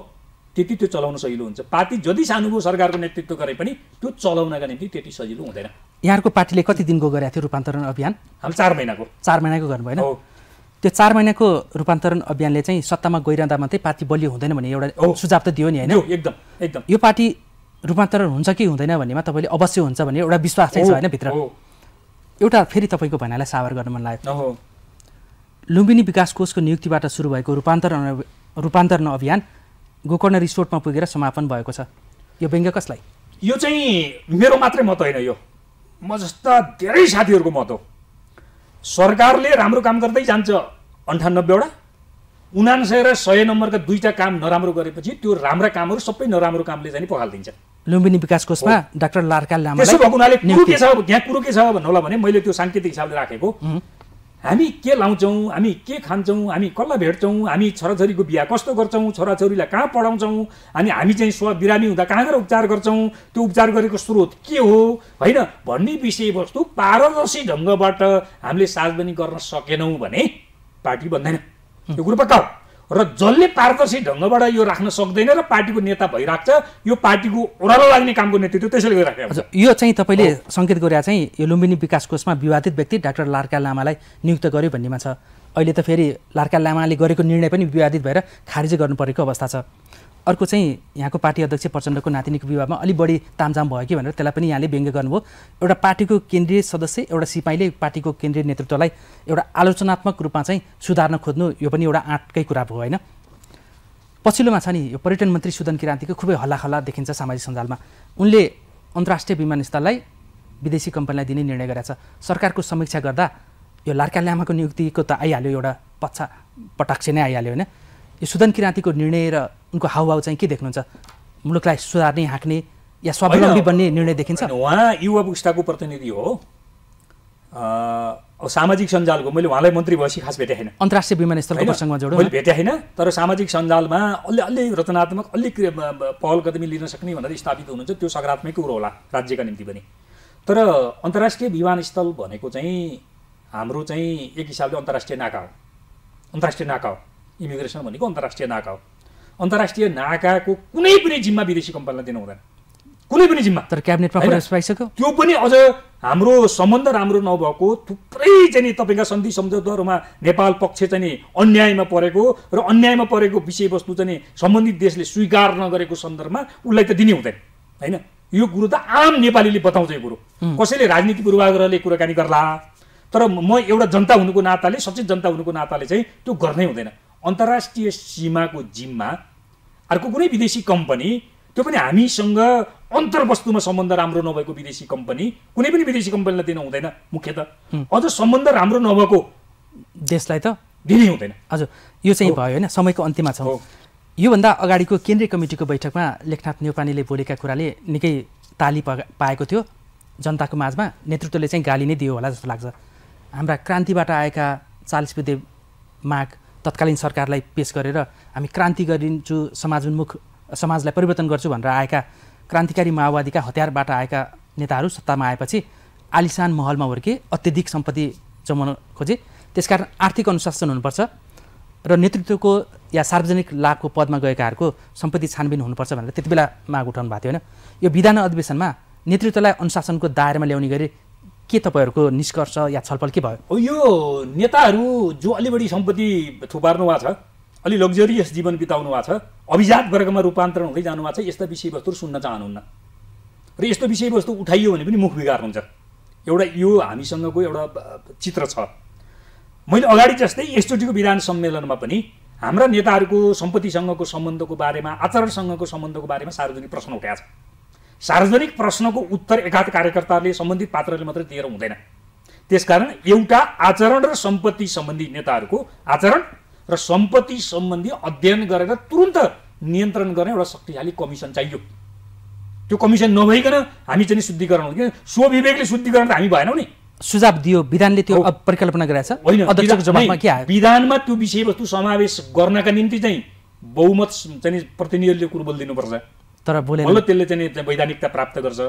त्यति त्यो चलाउन सजिलो हुन्छ पार्टी जति सानो भयो सरकारको नेतृत्व गरे पनि त्यो चलाउनका निम्ति त्यति सजिलो हुँदैन यहाँको पार्टीले कति दिनको गरेको थियो रूपान्तरण अभियान हामी चार महिनाको चार महिनाको गर्नुभयो त्यो चार महिनाको रूपान्तरण अभियानले चाहिँ सत्तामा गइरहँदा मात्रै पार्टी बलियो हुँदैन भन्ने एउटा सुझाव त दियो नि होइन एकदम एकदम यो पार्टी रूपान्तरण हुन्छ कि हुँदैन भन्नेमा तपाईँले अवश्य हुन्छ भन्ने एउटा विश्वास चाहिँ छ होइन भित्र एउटा फेरि तपाईँको भनाइलाई सावर गर्न मन लाग्यो लुम्बिनी विकास कोषको नियुक्तिबाट सुरु भएको रूपान्तरण रूपान्तरण अभियान गोकर्ण रिसोर्टमा पुगेर समापन भएको छ यो व्यङ्ग कसलाई यो चाहिँ मेरो मात्रै मत होइन यो म जस्ता धेरै साथीहरूको मत हो सरकारले राम्रो काम गर्दै जान्छ अन्ठानब्बेवटा उनान्सय र सय नम्बरका दुईवटा काम नराम्रो गरेपछि त्यो राम्रा कामहरू सबै नराम्रो कामले जाने पखालिदिन्छ लुम्बिनी विकास कोषमा डाक्टर लार्का लामा त्यसो भएको हुनाले कुरो के छ भन्नु कुरो के छ होला भने मैले त्यो साङ्केतिक हिसाबले राखेको हामी के लाउँछौँ हामी के खान्छौँ हामी कसलाई भेट्छौँ हामी छोराछोरीको बिहा कस्तो गर्छौँ छोराछोरीलाई कहाँ पढाउँछौँ अनि हामी चाहिँ स्व बिरामी हुँदा कहाँ गएर उपचार गर्छौँ त्यो उपचार गरेको स्रोत के हो होइन भन्ने विषयवस्तु पारदर्शी ढङ्गबाट हामीले सार्वजनिक गर्न सकेनौँ भने पार्टी बन्दैन त्यो कुरो पक्का हो र जसले पारदर्शी ढङ्गबाट यो राख्न सक्दैन र पार्टीको नेता भइरहेको छ यो पार्टीको ओह्रालो लाग्ने कामको नेतृत्व त्यसैले गरिरहेको हजुर यो चाहिँ तपाईँले सङ्केत गरे चाहिँ यो लुम्बिनी विकास कोषमा विवादित व्यक्ति डाक्टर लार्का लामालाई नियुक्त गर्यो भन्नेमा छ अहिले त फेरि लार्का लामाले गरेको निर्णय पनि विवादित भएर खारिज गर्नु परेको अवस्था छ अर्को चाहिँ यहाँको पार्टी अध्यक्ष प्रचण्डको नातिनीको विवाहमा अलिक बढी तामझाम भयो कि भनेर त्यसलाई पनि यहाँले व्यङ्ग्य गर्नुभयो एउटा पार्टीको केन्द्रीय सदस्य एउटा सिपाहीले पार्टीको केन्द्रीय नेतृत्वलाई एउटा आलोचनात्मक रूपमा चाहिँ सुधार्न खोज्नु यो पनि एउटा आँटकै कुरा भयो होइन पछिल्लोमा छ नि यो पर्यटन मन्त्री सुदन किरान्तीको खुबै हल्लाखल्ला देखिन्छ सामाजिक सञ्जालमा उनले अन्तर्राष्ट्रिय विमानस्थललाई विदेशी कम्पनीलाई दिने निर्णय गरेका छ सरकारको समीक्षा गर्दा यो लार्का ल्यामाको नियुक्तिको त आइहाल्यो एउटा पछा पटाक्ष नै आइहाल्यो होइन यो सुदन किराँतीको निर्णय र उनको हाउभाव चाहिँ के देख्नुहुन्छ मुलुकलाई सुधार्ने हाँक्ने या स्वावलम्बी बन्ने निर्णय देखिन्छ उहाँ युवा पुस्ताको प्रतिनिधि हो सामाजिक सञ्जालको मैले उहाँलाई मन्त्री भएपछि खास भेटेको होइन अन्तर्राष्ट्रिय विमानस्थलको प्रसङ्गमा जोड मैले भेटेँ होइन तर सामाजिक सञ्जालमा अलि अलि रचनात्मक अलिक पहल कदमी लिन सक्ने भनेर स्थापित हुनुहुन्छ त्यो सकारात्मक कुरो होला राज्यका निम्ति पनि तर अन्तर्राष्ट्रिय विमानस्थल भनेको चाहिँ हाम्रो चाहिँ एक हिसाबले अन्तर्राष्ट्रिय नाका हो अन्तर्राष्ट्रिय नाका हो इमिग्रेसन भनेको अन्तर्राष्ट्रिय नाका हो अन्तर्राष्ट्रिय नाकाको कुनै पनि जिम्मा विदेशी कम्पनीलाई दिनु हुँदैन कुनै पनि जिम्मा तर क्याबिनेट पाइसक्यो त्यो पनि अझ हाम्रो सम्बन्ध राम्रो नभएको थुप्रै चाहिँ नि तपाईँका सन्धि सम्झौताहरूमा नेपाल पक्ष चाहिँ नि अन्यायमा परेको र अन्यायमा परेको विषयवस्तु चाहिँ सम्बन्धित देशले स्वीकार नगरेको सन्दर्भमा उसलाई त दिने हुँदैन होइन यो कुरो त आम नेपालीले बताउँछ यो कुरो कसैले राजनीति पूर्वाग्रहले कुराकानी गर्ला तर म एउटा जनता हुनुको नाताले सचेत जनता हुनुको नाताले चाहिँ त्यो गर्नै हुँदैन अन्तर्राष्ट्रिय सीमाको जिम्मा अर्को कुनै विदेशी कम्पनी त्यो पनि हामीसँग अन्तर्वस्तुमा सम्बन्ध राम्रो नभएको विदेशी कम्पनी कुनै पनि विदेशी कम्पनीलाई दिनु हुँदैन मुख्य त अझ सम्बन्ध राम्रो नभएको देशलाई त दिनै हुँदैन हजुर यो चाहिँ भयो होइन समयको अन्त्यमा छ योभन्दा अगाडिको केन्द्रीय कमिटीको बैठकमा लेखनाथ न्यौपानीले बोलेका कुराले निकै ताली पाएको थियो जनताको माझमा नेतृत्वले चाहिँ गाली नै दियो होला जस्तो लाग्छ हाम्रा क्रान्तिबाट आएका चालिस बुधे माग तत्कालीन सरकारलाई पेस गरेर हामी क्रान्ति गरिन्छु समाजोन्मुख समाजलाई परिवर्तन गर्छु भनेर आएका क्रान्तिकारी माओवादीका हतियारबाट आएका नेताहरू सत्तामा आएपछि आलिसान महलमा हुर्के अत्यधिक सम्पत्ति जमाउन खोजे त्यसकारण आर्थिक अनुशासन हुनुपर्छ र नेतृत्वको या सार्वजनिक लाभको पदमा गएकाहरूको सम्पत्ति छानबिन हुनुपर्छ भनेर त्यति बेला माग उठाउनु भएको थियो होइन यो विधान अधिवेशनमा नेतृत्वलाई अनुशासनको दायरामा ल्याउने गरी के तपाईँहरूको निष्कर्ष या छलफल के भयो यो नेताहरू जो अलि बढी सम्पत्ति थुपार्नु भएको छ अलि लग्जरियस जीवन बिताउनु भएको छ अभिजात वर्गमा रूपान्तरण हुँदै जानु भएको छ यस्ता विषयवस्तुहरू सुन्न चाहनुहुन्न र यस्तो विषयवस्तु उठाइयो भने पनि मुख बिगार हुन्छ एउटा यो हामीसँगको एउटा चित्र छ मैले अगाडि जस्तै एसचोटिको विधान सम्मेलनमा पनि हाम्रा नेताहरूको सम्पत्तिसँगको सम्बन्धको बारेमा आचरणसँगको सम्बन्धको बारेमा सार्वजनिक प्रश्न उठाएको छ सार्वजनिक प्रश्नको उत्तर एकाध कार्यकर्ताले सम्बन्धित पात्रले मात्रै दिएर हुँदैन त्यसकारण एउटा आचरण र सम्पत्ति सम्बन्धी नेताहरूको आचरण र सम्पत्ति सम्बन्धी अध्ययन गरेर तुरन्त नियन्त्रण गर्ने एउटा शक्तिशाली कमिसन चाहियो त्यो कमिसन नभइकन हामी चाहिँ शुद्धिकरण हुँदैन स्वविवेकले शुद्धिकरण त हामी भएनौँ नि सुझाव दियो विधानले त्यो परिकल्पना गरेको छ विधानमा त्यो विषयवस्तु समावेश गर्नका निम्ति चाहिँ बहुमत चाहिँ प्रतिनिधिहरूले कुरो बोलिदिनुपर्छ तर बोले त्यसले चाहिँ वैधानिकता प्राप्त गर्छ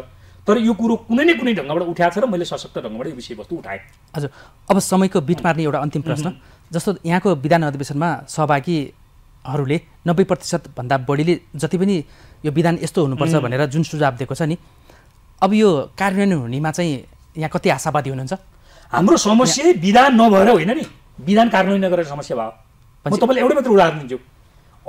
तर यो कुरो कुनै न कुनै ढङ्गबाट उठाएको छ र मैले सशक्त ढङ्गबाट यो विषयवस्तु उठाएँ हजुर अब समयको बिट मार्ने एउटा अन्तिम प्रश्न जस्तो यहाँको विधान अधिवेशनमा सहभागीहरूले नब्बे प्रतिशतभन्दा बढीले जति पनि यो विधान यस्तो हुनुपर्छ भनेर जुन सुझाव दिएको छ नि अब यो कार्यान्वयन हुनेमा चाहिँ यहाँ कति आशावादी हुनुहुन्छ हाम्रो समस्या विधान नभएर होइन नि विधान कार्यान्वयन नगरेर समस्या भयो म तपाईँलाई एउटै मात्र उदाहरण दिन्छु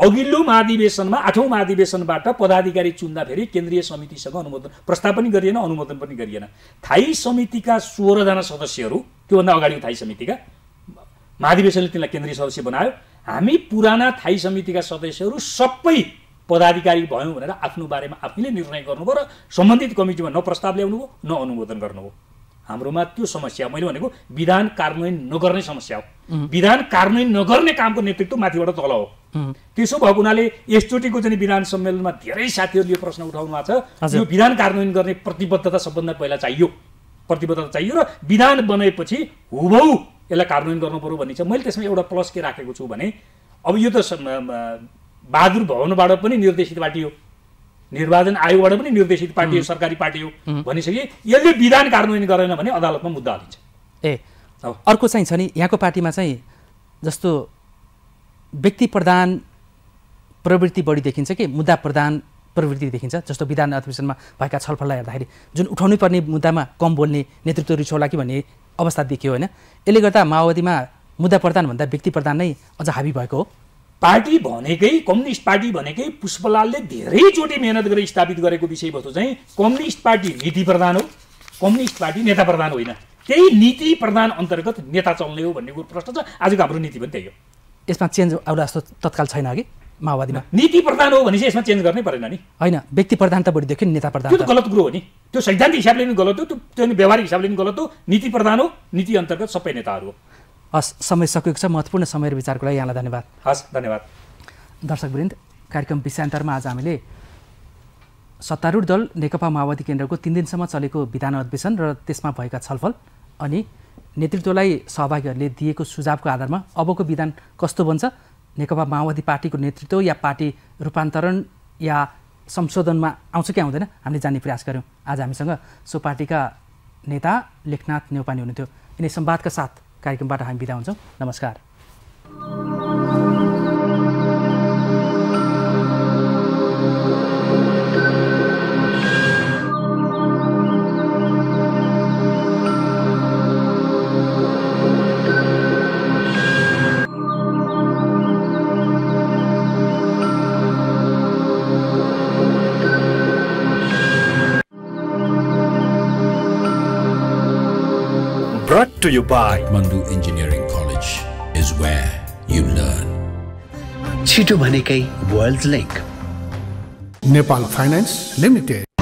अघिल्लो महाधिवेशनमा आठौँ महाधिवेशनबाट पदाधिकारी चुन्दाखेरि केन्द्रीय समितिसँग अनुमोदन प्रस्ताव पनि गरिएन अनुमोदन पनि गरिएन थाई समितिका सोह्रजना सदस्यहरू त्योभन्दा अगाडिको थाई समितिका महाधिवेशनले तिनलाई केन्द्रीय सदस्य बनायो हामी पुराना थाई समितिका सदस्यहरू सबै पदाधिकारी भयौँ भनेर आफ्नो बारेमा आफैले निर्णय गर्नुभयो र सम्बन्धित कमिटीमा न प्रस्ताव ल्याउनुभयो न अनुमोदन गर्नुभयो हाम्रोमा त्यो समस्या मैले भनेको विधान कार्यान्वयन नगर्ने समस्या हो विधान कार्यान्वयन नगर्ने कामको नेतृत्व माथिबाट तल हो त्यसो भएको हुनाले यसचोटिको चाहिँ विधान सम्मेलनमा धेरै साथीहरूले यो प्रश्न उठाउनु भएको छ यो विधान कार्यान्वयन गर्ने प्रतिबद्धता सबभन्दा पहिला चाहियो प्रतिबद्धता चाहियो र विधान बनेपछि हुबहु यसलाई कार्यान्वयन गर्नु पऱ्यो छ मैले त्यसमा एउटा प्लस के राखेको छु भने अब यो त बहादुर भवनबाट पनि निर्देशित पार्टी हो निर्वाचन आयोगबाट पनि निर्देशित पार्टी हो सरकारी पार्टी हो भनिसके यसले विधान कार्यान्वयन गरेन भने अदालतमा मुद्दा हालिन्छ ए अर्को चाहिँ छ नि यहाँको पार्टीमा चाहिँ जस्तो व्यक्ति प्रधान प्रवृत्ति बढी देखिन्छ कि मुद्दा प्रधान प्रवृत्ति देखिन्छ जस्तो विधान अधिवेशनमा भएका छलफललाई हेर्दाखेरि जुन उठाउनै पर्ने मुद्दामा कम बोल्ने नेतृत्व रिसोला कि भन्ने अवस्था देखियो होइन यसले गर्दा माओवादीमा मुद्दा प्रधानभन्दा व्यक्ति प्रधान नै अझ हाबी भएको हो पार्टी भनेकै कम्युनिस्ट पार्टी भनेकै पुष्पलालले धेरैचोटि मेहनत गरेर स्थापित गरेको विषयवस्तु चाहिँ कम्युनिस्ट पार्टी नीति प्रधान हो कम्युनिस्ट पार्टी नेता प्रधान होइन त्यही नीति प्रधान अन्तर्गत नेता चल्ने हो भन्ने कुरो प्रश्न छ आजको हाम्रो नीति पनि त्यही हो यसमा चेन्ज आउँदा जस्तो तत्काल छैन कि माओवादीमा नीति प्रधान हो भने चाहिँ यसमा चेन्ज गर्नै परेन नि होइन व्यक्ति प्रधान त बढी देख्यो नि नेता प्रधान त्यो गलत कुरो हो नि त्यो सैद्धान्तिक हिसाबले पनि गलत हो त्यो त्यो व्यवहारिक हिसाबले पनि गलत हो नीति प्रधान हो नीति अन्तर्गत सबै नेताहरू हो हस् समय सकेको छ महत्त्वपूर्ण समय र विचारको लागि यहाँलाई धन्यवाद हस् धन्यवाद दर्शक वृन्द कार्यक्रम विषयान्तरमा आज हामीले सत्तारूढ दल नेकपा माओवादी केन्द्रको तिन दिनसम्म चलेको विधान अधिवेशन र त्यसमा भएका छलफल अनि नेतृत्वलाई सहभागीहरूले दिएको सुझावको आधारमा अबको विधान कस्तो बन्छ नेकपा माओवादी पार्टीको नेतृत्व या पार्टी रूपान्तरण या संशोधनमा आउँछ कि आउँदैन हामीले जान्ने प्रयास गऱ्यौँ आज हामीसँग सो पार्टीका नेता लेखनाथ नेउपानी हुनुहुन्थ्यो यिनै संवादका साथ कार्यक्रमबाट हामी बिदा हुन्छौँ नमस्कार to you by Mandu Engineering College is where you learn. Chitu Bhanekai World Link. Nepal Finance Limited.